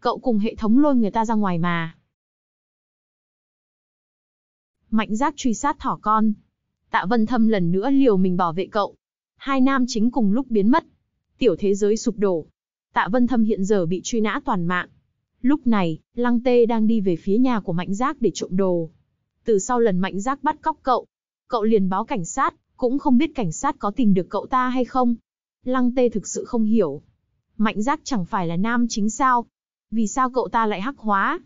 Cậu cùng hệ thống lôi người ta ra ngoài mà. Mạnh giác truy sát thỏ con. Tạ vân thâm lần nữa liều mình bảo vệ cậu. Hai nam chính cùng lúc biến mất. Tiểu thế giới sụp đổ. Tạ vân thâm hiện giờ bị truy nã toàn mạng. Lúc này, Lăng Tê đang đi về phía nhà của Mạnh Giác để trộm đồ. Từ sau lần Mạnh Giác bắt cóc cậu, cậu liền báo cảnh sát, cũng không biết cảnh sát có tìm được cậu ta hay không. Lăng Tê thực sự không hiểu, Mạnh giác chẳng phải là nam chính sao? Vì sao cậu ta lại hắc hóa?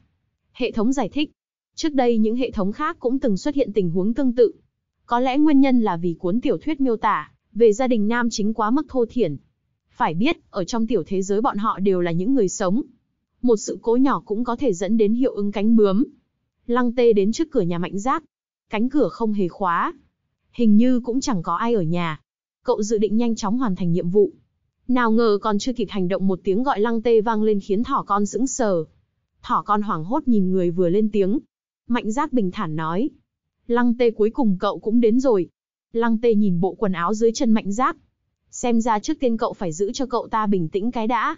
Hệ thống giải thích. Trước đây những hệ thống khác cũng từng xuất hiện tình huống tương tự. Có lẽ nguyên nhân là vì cuốn tiểu thuyết miêu tả về gia đình nam chính quá mức thô thiển. Phải biết, ở trong tiểu thế giới bọn họ đều là những người sống. Một sự cố nhỏ cũng có thể dẫn đến hiệu ứng cánh bướm. Lăng tê đến trước cửa nhà mạnh giác. Cánh cửa không hề khóa. Hình như cũng chẳng có ai ở nhà. Cậu dự định nhanh chóng hoàn thành nhiệm vụ, nào ngờ còn chưa kịp hành động một tiếng gọi lăng tê vang lên khiến thỏ con sững sờ. Thỏ con hoảng hốt nhìn người vừa lên tiếng. Mạnh giác bình thản nói. Lăng tê cuối cùng cậu cũng đến rồi. Lăng tê nhìn bộ quần áo dưới chân mạnh giác. Xem ra trước tiên cậu phải giữ cho cậu ta bình tĩnh cái đã.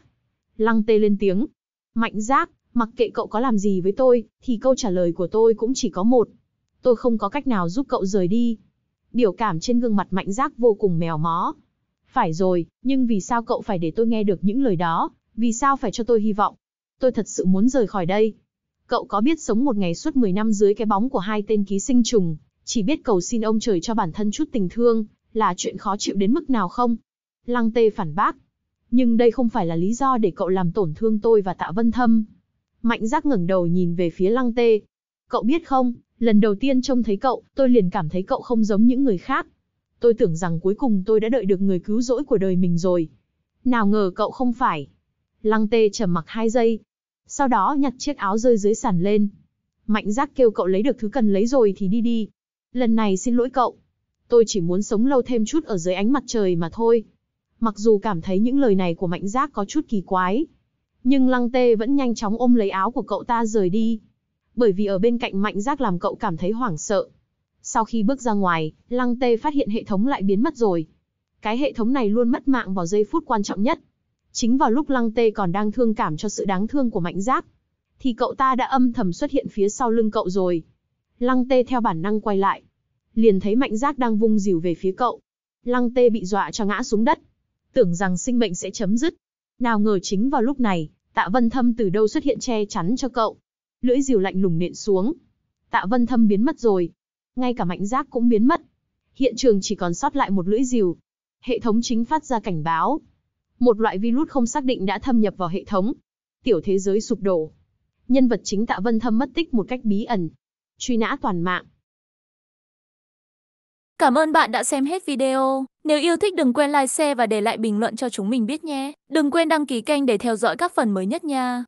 Lăng tê lên tiếng. Mạnh giác, mặc kệ cậu có làm gì với tôi, thì câu trả lời của tôi cũng chỉ có một. Tôi không có cách nào giúp cậu rời đi. Biểu cảm trên gương mặt mạnh giác vô cùng mèo mó. Phải rồi, nhưng vì sao cậu phải để tôi nghe được những lời đó, vì sao phải cho tôi hy vọng? Tôi thật sự muốn rời khỏi đây. Cậu có biết sống một ngày suốt 10 năm dưới cái bóng của hai tên ký sinh trùng, chỉ biết cầu xin ông trời cho bản thân chút tình thương, là chuyện khó chịu đến mức nào không? Lăng tê phản bác. Nhưng đây không phải là lý do để cậu làm tổn thương tôi và tạ vân thâm. Mạnh giác ngẩng đầu nhìn về phía lăng tê. Cậu biết không, lần đầu tiên trông thấy cậu, tôi liền cảm thấy cậu không giống những người khác tôi tưởng rằng cuối cùng tôi đã đợi được người cứu rỗi của đời mình rồi. Nào ngờ cậu không phải. Lăng tê trầm mặc hai giây. Sau đó nhặt chiếc áo rơi dưới sàn lên. Mạnh giác kêu cậu lấy được thứ cần lấy rồi thì đi đi. Lần này xin lỗi cậu. Tôi chỉ muốn sống lâu thêm chút ở dưới ánh mặt trời mà thôi. Mặc dù cảm thấy những lời này của mạnh giác có chút kỳ quái. Nhưng lăng tê vẫn nhanh chóng ôm lấy áo của cậu ta rời đi. Bởi vì ở bên cạnh mạnh giác làm cậu cảm thấy hoảng sợ. Sau khi bước ra ngoài, Lăng Tê phát hiện hệ thống lại biến mất rồi. Cái hệ thống này luôn mất mạng vào giây phút quan trọng nhất. Chính vào lúc Lăng Tê còn đang thương cảm cho sự đáng thương của Mạnh Giác, thì cậu ta đã âm thầm xuất hiện phía sau lưng cậu rồi. Lăng Tê theo bản năng quay lại, liền thấy Mạnh Giác đang vung dìu về phía cậu. Lăng Tê bị dọa cho ngã xuống đất, tưởng rằng sinh mệnh sẽ chấm dứt. Nào ngờ chính vào lúc này, Tạ Vân Thâm từ đâu xuất hiện che chắn cho cậu. Lưỡi dìu lạnh lùng nện xuống. Tạ Vân Thâm biến mất rồi, ngay cả mạnh giác cũng biến mất. Hiện trường chỉ còn sót lại một lưỡi rìu. Hệ thống chính phát ra cảnh báo. Một loại virus không xác định đã thâm nhập vào hệ thống. Tiểu thế giới sụp đổ. Nhân vật chính Tạ Vân Thâm mất tích một cách bí ẩn. Truy nã toàn mạng. Cảm ơn bạn đã xem hết video. Nếu yêu thích đừng quên like, share và để lại bình luận cho chúng mình biết nhé. Đừng quên đăng ký kênh để theo dõi các phần mới nhất nha.